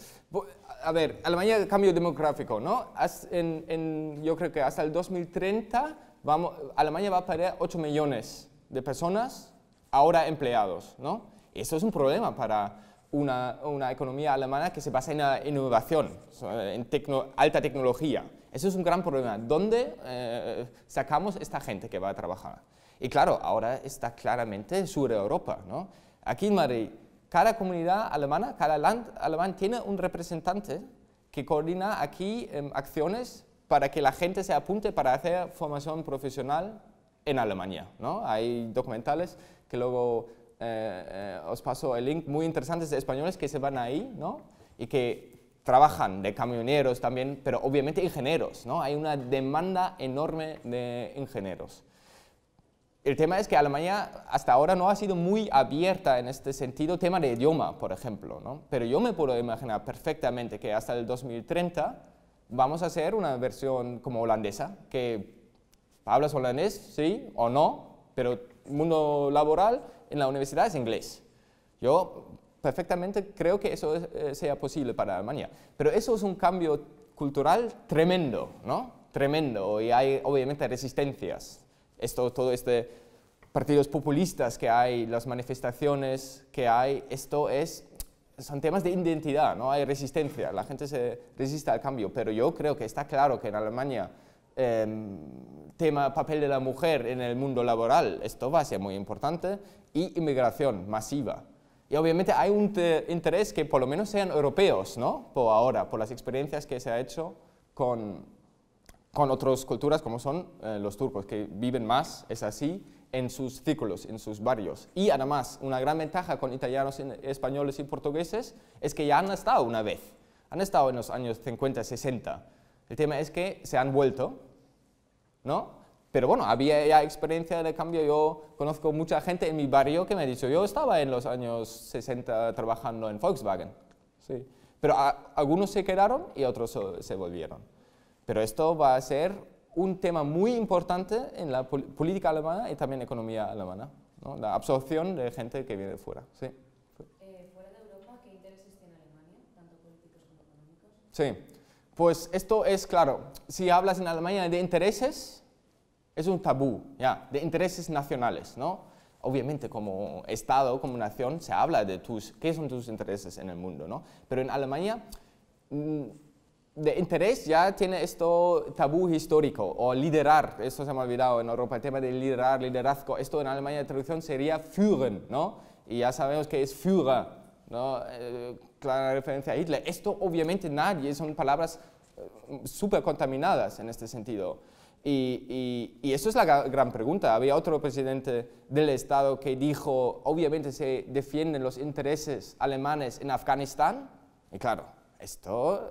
A ver, Alemania, cambio demográfico, ¿no? En, en, yo creo que hasta el 2030 vamos, Alemania va a perder 8 millones de personas ahora empleados, ¿no? Eso es un problema para una, una economía alemana que se basa en la innovación, en alta tecnología. Eso es un gran problema. ¿Dónde eh, sacamos esta gente que va a trabajar? Y claro, ahora está claramente Sur de Europa, ¿no? Aquí en Madrid cada comunidad alemana, cada land alemán tiene un representante que coordina aquí em, acciones para que la gente se apunte para hacer formación profesional en Alemania. ¿no? Hay documentales que luego eh, eh, os paso el link, muy interesantes de españoles que se van ahí ¿no? y que trabajan de camioneros también, pero obviamente ingenieros. ¿no? Hay una demanda enorme de ingenieros el tema es que Alemania hasta ahora no ha sido muy abierta en este sentido, tema de idioma, por ejemplo, Pero yo me puedo imaginar perfectamente que hasta el 2030 vamos a hacer una versión como holandesa, que hablas holandés, sí o no, pero el mundo laboral en la universidad es inglés. Yo perfectamente creo que eso eh, sea posible para Alemania, pero eso es un cambio cultural tremendo, ¿no? Tremendo, y hay obviamente resistencias esto, todo este partidos populistas que hay, las manifestaciones que hay, esto es, son temas de identidad, no hay resistencia, la gente se resiste al cambio, pero yo creo que está claro que en Alemania eh, tema papel de la mujer en el mundo laboral, esto va a ser muy importante, y inmigración masiva. Y obviamente hay un interés que por lo menos sean europeos, ¿no? Por ahora, por las experiencias que se ha hecho con con otras culturas como son eh, los turcos, que viven más, es así, en sus círculos, en sus barrios. Y además, una gran ventaja con italianos, españoles y portugueses es que ya han estado una vez, han estado en los años 50, 60. El tema es que se han vuelto, ¿no? Pero bueno, había ya experiencia de cambio. Yo conozco mucha gente en mi barrio que me ha dicho, yo estaba en los años 60 trabajando en Volkswagen. Sí. Pero algunos se quedaron y otros se volvieron. Pero esto va a ser un tema muy importante en la política alemana y también economía alemana, la absorción de gente que viene de fuera. ¿sí? Eh, ¿Fuera de Europa qué intereses tiene Alemania, tanto políticos como económicos? Sí, pues esto es claro. Si hablas en Alemania de intereses, es un tabú, ya, de intereses nacionales, ¿no? Obviamente como Estado, como nación, se habla de tus, qué son tus intereses en el mundo, ¿no? Pero en Alemania... Mm, de interés ya tiene esto tabú histórico o liderar, esto se me ha olvidado en Europa, el tema de liderar, liderazgo, esto en Alemania de traducción sería Führen, ¿no? Y ya sabemos que es Führer, ¿no? Claro, eh, clara referencia a Hitler. Esto obviamente nadie, son palabras eh, súper contaminadas en este sentido. Y, y, eso es la gran pregunta. Había otro presidente del Estado que dijo, obviamente se defienden los intereses alemanes en Afganistán. Y claro, esto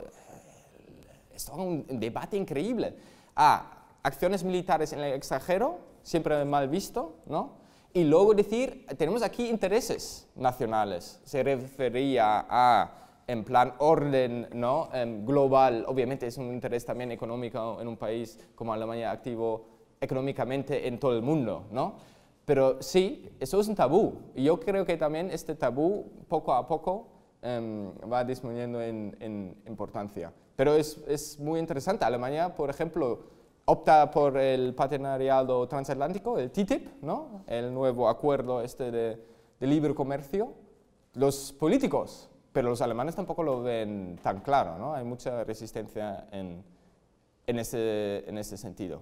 es todo un debate increíble. a ah, acciones militares en el extranjero, siempre mal visto, ¿no? Y luego decir, tenemos aquí intereses nacionales. Se refería a, en plan, orden ¿no? Em, global. Obviamente es un interés también económico en un país como Alemania activo económicamente en todo el mundo, ¿no? Pero sí, eso es un tabú. Y yo creo que también este tabú, poco a poco, em, va disminuyendo en importancia. Pero es, es muy interesante. Alemania, por ejemplo, opta por el patenariado transatlántico, el TTIP, ¿no? el nuevo acuerdo este de, de libre comercio. Los políticos, pero los alemanes tampoco lo ven tan claro, ¿no? hay mucha resistencia en, en, ese, en sentido.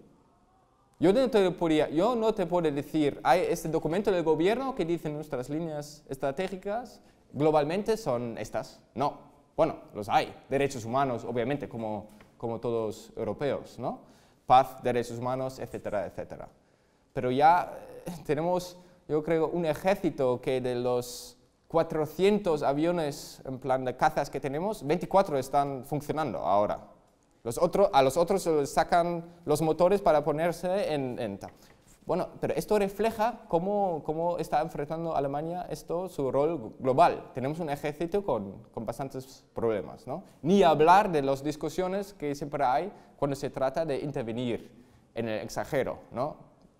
Yo no, te yo no te puedo decir, hay este documento del gobierno que dice nuestras líneas estratégicas globalmente son estas. No, bueno, los hay. Derechos humanos, obviamente, como, como todos europeos, ¿no? Paz, derechos humanos, etcétera, etcétera. Pero ya eh, (laughs) tenemos, yo creo, un ejército que de los 400 aviones en plan de cazas que tenemos, 24 están funcionando ahora. Los a los otros se sacan los motores para ponerse en, en bueno, pero esto refleja cómo, cómo está enfrentando Alemania esto, su rol global. Tenemos un ejército con, con bastantes problemas, ¿no? Ni hablar de las discusiones que siempre hay cuando se trata de intervenir en el exagero, ¿no?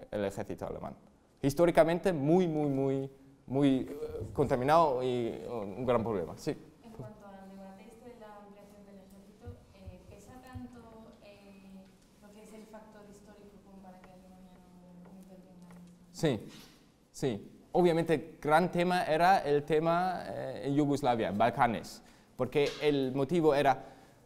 El ejército alemán. Históricamente muy, muy, muy, muy eh, contaminado y eh, un gran problema, sí. Sí, sí. Obviamente, gran tema era el tema eh, en Yugoslavia, Balcanes, porque el motivo era,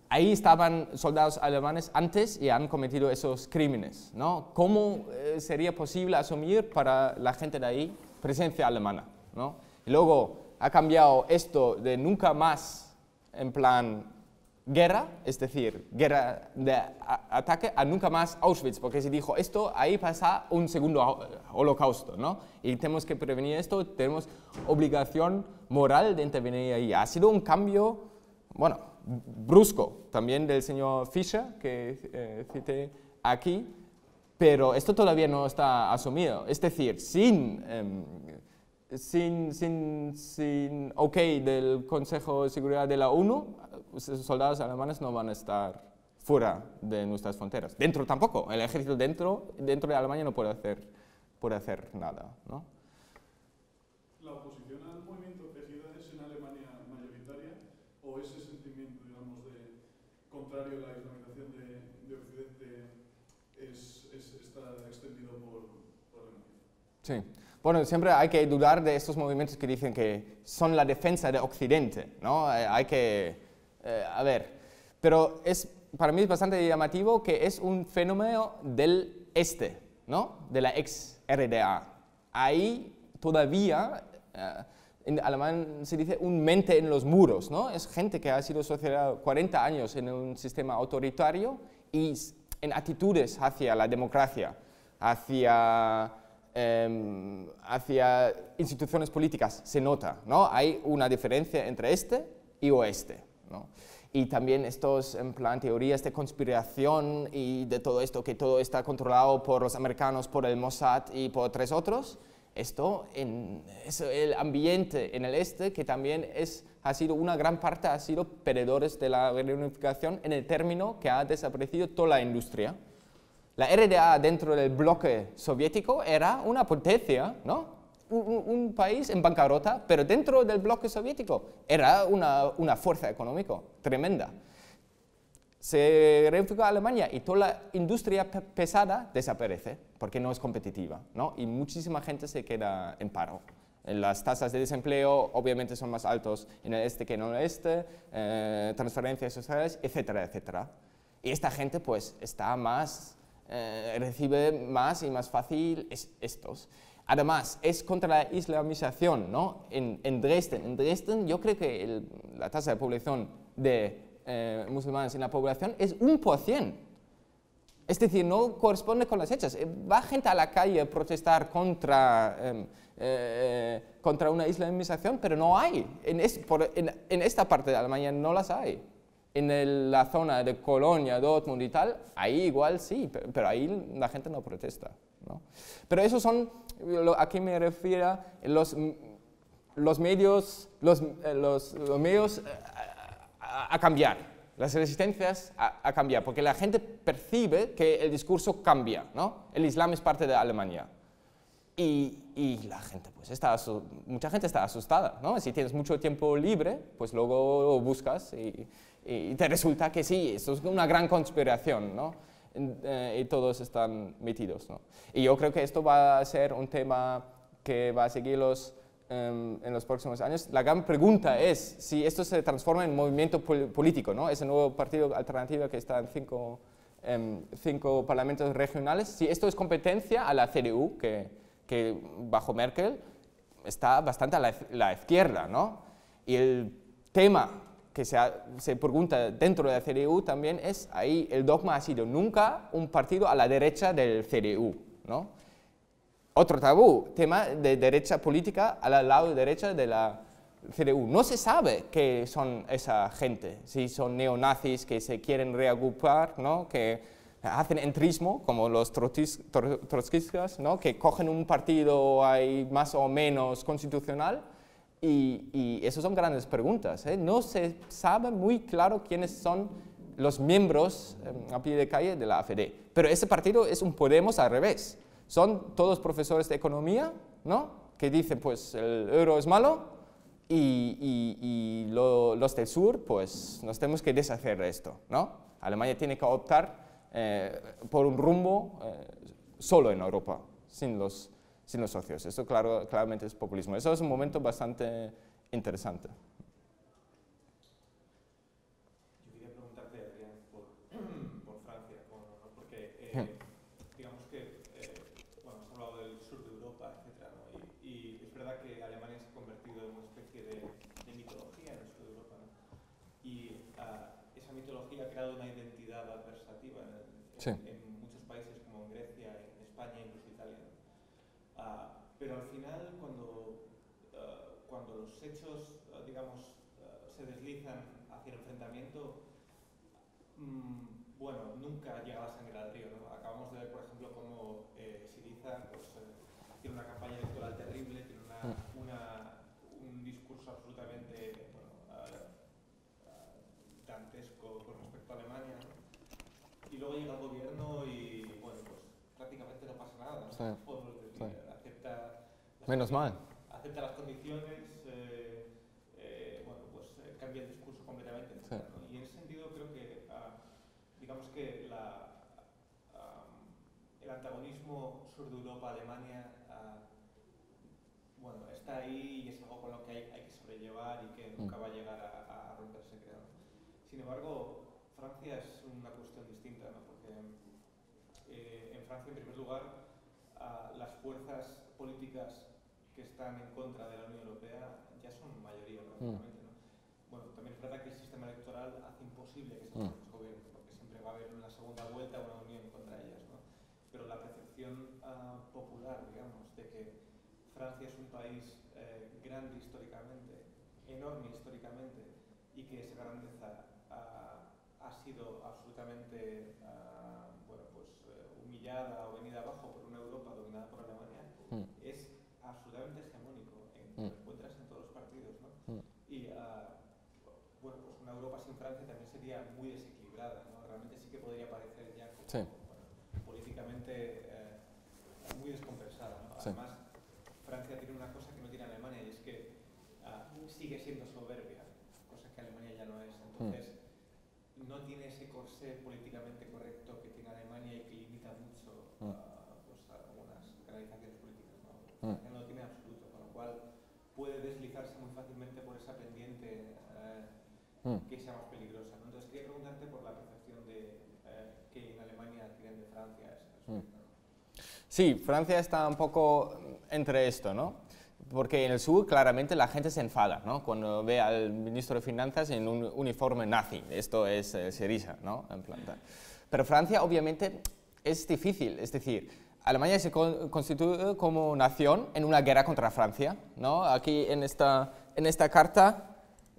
ahí estaban soldados alemanes antes y han cometido esos crímenes, ¿no? ¿Cómo eh, sería posible asumir para la gente de ahí presencia alemana, ¿no? Y luego ha cambiado esto de nunca más en plan guerra, es decir, guerra de ataque a nunca más Auschwitz, porque si dijo esto, ahí pasa un segundo holocausto, ¿no? Y tenemos que prevenir esto, tenemos obligación moral de intervenir ahí. Ha sido un cambio, bueno, brusco, también del señor Fischer, que eh, cité aquí, pero esto todavía no está asumido. Es decir, sin... Em, sin, sin, sin, ok del Consejo de Seguridad de la ONU, pues, soldados alemanes no van a estar fuera de nuestras fronteras. Dentro tampoco, el ejército dentro, dentro de Alemania no puede hacer, puede hacer nada. ¿no? ¿La oposición al movimiento de es en Alemania mayoritaria o ese sentimiento, digamos, de contrario a la islamización de, de Occidente es, está extendido por, por Alemania? Sí. Bueno, siempre hay que dudar de estos movimientos que dicen que son la defensa de Occidente, ¿no? Eh, hay que eh, a ver, pero es, para mí es bastante llamativo que es un fenómeno del este, ¿no? De la ex RDA. Ahí todavía, eh, en alemán se dice un mente en los muros, ¿no? Es gente que ha sido asociada 40 años en un sistema autoritario y en actitudes hacia la democracia, hacia em, hacia instituciones políticas se nota, ¿no? Hay una diferencia entre este y oeste. Y también estos, en plan, teorías de conspiración y de todo esto, que todo está controlado por los americanos, por el Mossad y por tres otros, esto en, es el ambiente en el este que también es, ha sido una gran parte, ha sido perdedores de la reunificación en el término que ha desaparecido toda la industria. La RDA dentro del bloque soviético era una potencia, ¿no? un, país en bancarrota, pero dentro del bloque soviético era una, una fuerza económica tremenda. Se reúne a Alemania y toda la industria pesada desaparece porque no es competitiva ¿no? y muchísima gente se queda en paro. Eh, las tasas de desempleo obviamente son más altos en el este que en el oeste, eh, transferencias sociales, etcétera, etcétera. Y esta gente pues está más, eh, recibe más y más fácil estos. Además, es contra la islamización, ¿no? En, Dresden. En Dresden yo creo que la tasa de población de eh, musulmanes en la población es un por cien. Es decir, no corresponde con las hechas. Eh, va gente a la calle a protestar contra, em, eh, contra una islamización, pero no hay. En, esta parte de Alemania no las hay. En la zona de Colonia, Dortmund y tal, ahí igual sí, pero, ahí la gente no protesta. Pero esos son a qué me refiero, los, los medios, los, eh, los, medios eh, a, cambiar, las resistencias a, cambiar, porque la gente percibe que el discurso cambia, ¿no? El Islam es parte de Alemania. Y, y, la gente, pues está, mucha gente está asustada, ¿no? Si tienes mucho tiempo libre, pues luego buscas y, te resulta que sí, eso es una gran conspiración, ¿no? Eh, y todos están metidos. ¿no? Y yo creo que esto va a ser un tema que va a seguir em, en los próximos años. La gran pregunta es si esto se transforma en movimiento político, ¿no? ese nuevo partido alternativo que está en cinco, em, cinco parlamentos regionales, si esto es competencia a la CDU, que, que bajo Merkel está bastante a la, la izquierda. ¿no? Y el tema que se, se, pregunta dentro de la CDU también es, ahí el dogma ha sido nunca un partido a la derecha del CDU, ¿no? Otro tabú, tema de derecha política al lado derecha de la CDU. No se sabe qué son esa gente, si son neonazis que se quieren reagrupar, ¿no? que hacen entrismo, como los trotskistas, ¿no? que cogen un partido ahí más o menos constitucional y, esas son grandes preguntas. ¿eh? No se sabe muy claro quiénes son los miembros em, a pie de calle de la AFD. Pero ese partido es un Podemos al revés. Son todos profesores de economía, ¿no? Que dicen, pues, el euro es malo y, los del sur, pues, nos tenemos que deshacer de esto, ¿no? Alemania tiene que optar eh, por un rumbo eh, solo en Europa, sin los sin los socios. Eso claro, claramente es populismo. Eso es un momento bastante interesante. Yo hacia el enfrentamiento, mm, bueno, nunca llega la sangre al río. ¿no? Acabamos de ver, por ejemplo, cómo eh, Siriza pues, eh, tiene una campaña electoral terrible, tiene ah. un discurso absolutamente bueno, dantesco con respecto a Alemania. Y luego llega el gobierno y, bueno, pues prácticamente no pasa nada. ¿no? Sí. acepta Menos mal. sur de Europa, Alemania, ah, bueno, está ahí y es algo con lo que hay, que sobrellevar y que nunca mm. va a llegar a, romperse, Sin embargo, Francia es una cuestión distinta, ¿no? porque eh, en Francia, en primer lugar, ah, las fuerzas políticas que están en contra de la Unión Europea ya son mayoría mm. prácticamente. ¿no? Bueno, también es verdad que el sistema electoral hace imposible que se formen mm. gobiernos, porque siempre va a haber una segunda vuelta, una Ah, popular, digamos, de que Francia es un país eh, grande históricamente, enorme históricamente, y que esa grandeza ha sido absolutamente ah, pues, eh, humillada o venida abajo Mm. sí, Francia está un poco entre esto, ¿no? Porque en el sur claramente la gente se enfada, ¿no? Cuando ve al ministro de Finanzas en un uniforme nazi, esto es eh, serisa ¿no? En planta. Pero Francia obviamente es difícil, es decir, Alemania se constituye como nación en una guerra contra Francia, ¿no? Aquí en esta, en esta carta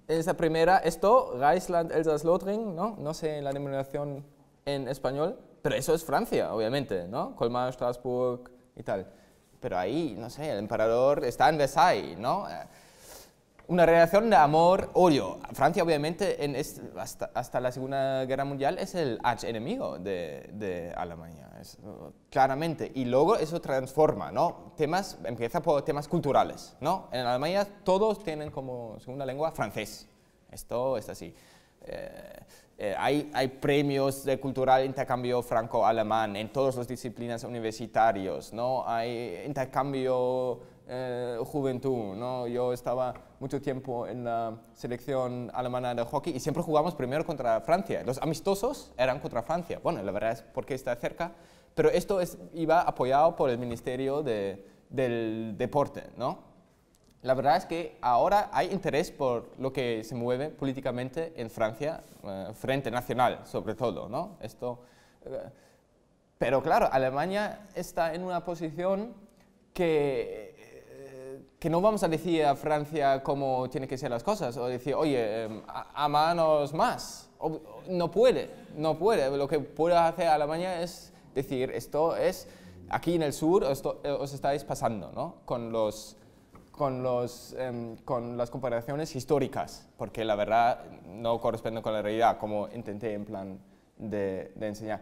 en esta primera, esto, Reichsland, elsa lothringen ¿no? no sé la denominación en español, pero eso es Francia, obviamente, ¿no? Colmar, Strasbourg y tal. Pero ahí, no sé, el emperador está en Versailles, ¿no? Eh, una relación de amor-odio. Francia, obviamente, en hasta, la Segunda Guerra Mundial es el enemigo de, de Alemania, claramente. Y luego eso transforma, ¿no? Temas, empieza por temas culturales, ¿no? En Alemania todos tienen como segunda lengua francés. Esto es así. Eh, eh, hay, premios de cultural intercambio franco-alemán en todas las disciplinas universitarias, ¿no? Hay intercambio eh, juventud, ¿no? Yo estaba mucho tiempo en la selección alemana de hockey y siempre jugamos primero contra Francia. Los amistosos eran contra Francia. Bueno, la verdad es porque está cerca, pero esto iba apoyado por el Ministerio del Deporte, ¿no? La verdad es que ahora hay interés por lo que se mueve políticamente en Francia, eh, Frente Nacional sobre todo, ¿no? Esto, eh, pero claro, Alemania está en una posición que, eh, que no vamos a decir a Francia cómo tienen que ser las cosas, o decir, oye, a, manos más. no puede, no puede. Lo que puede hacer Alemania es decir, esto es, aquí en el sur os, os estáis pasando, ¿no? Con los con, los, em, con las comparaciones históricas, porque la verdad no corresponde con la realidad, como intenté en plan de, enseñar.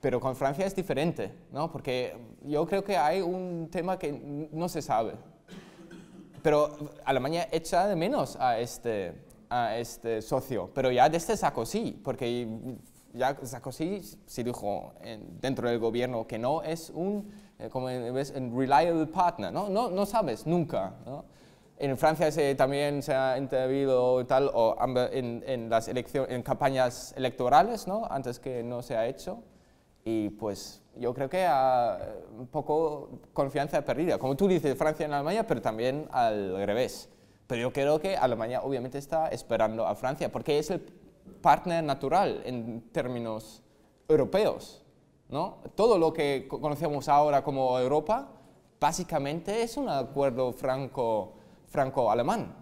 Pero con Francia es diferente, ¿no? porque yo creo que hay un tema que no se sabe. Pero Alemania echa de menos a este, a este socio, pero ya de desde Sarkozy, porque ya Sarkozy se dijo dentro del gobierno que no es un eh, como ves, en reliable partner, ¿no? No, no sabes nunca, En Francia también se ha intervenido tal, o en, en en campañas electorales, ¿no? Antes que no se ha hecho. Y pues yo creo que ha eh, un poco confianza perdida. Como tú dices, Francia en Alemania, pero también al revés. Pero yo creo que Alemania obviamente está esperando a Francia, porque es el partner natural en términos europeos. Todo lo que conocemos ahora como Europa, básicamente es un acuerdo franco, alemán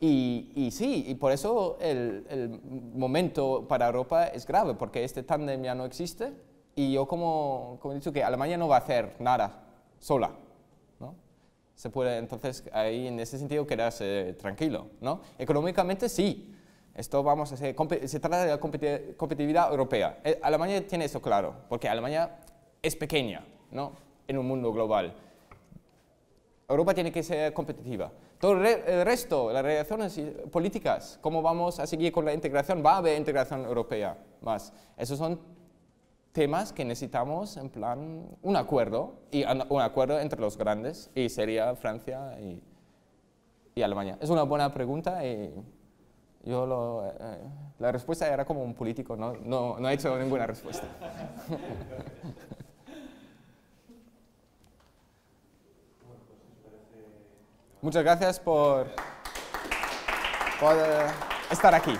Y, sí, y por eso el, momento para Europa es grave, porque este tándem ya no existe y yo como, he dicho que Alemania no va a hacer nada sola, Se puede entonces ahí en ese sentido quedarse tranquilo, ¿no? Económicamente sí, esto vamos a hacer, se trata de la competitividad europea. Eh, Alemania tiene eso claro, porque Alemania es pequeña, ¿no? En un mundo global. Europa tiene que ser competitiva. Todo el resto, las relaciones políticas, cómo vamos a seguir con la integración, va a haber integración europea más. Esos son temas que necesitamos en plan un acuerdo, y un acuerdo entre los grandes, y sería Francia y, y Alemania. Es una buena pregunta yo lo, eh, eh, la respuesta era como un político, no, no, hecho ninguna respuesta. (laughs) Muchas gracias por, poder eh, estar aquí.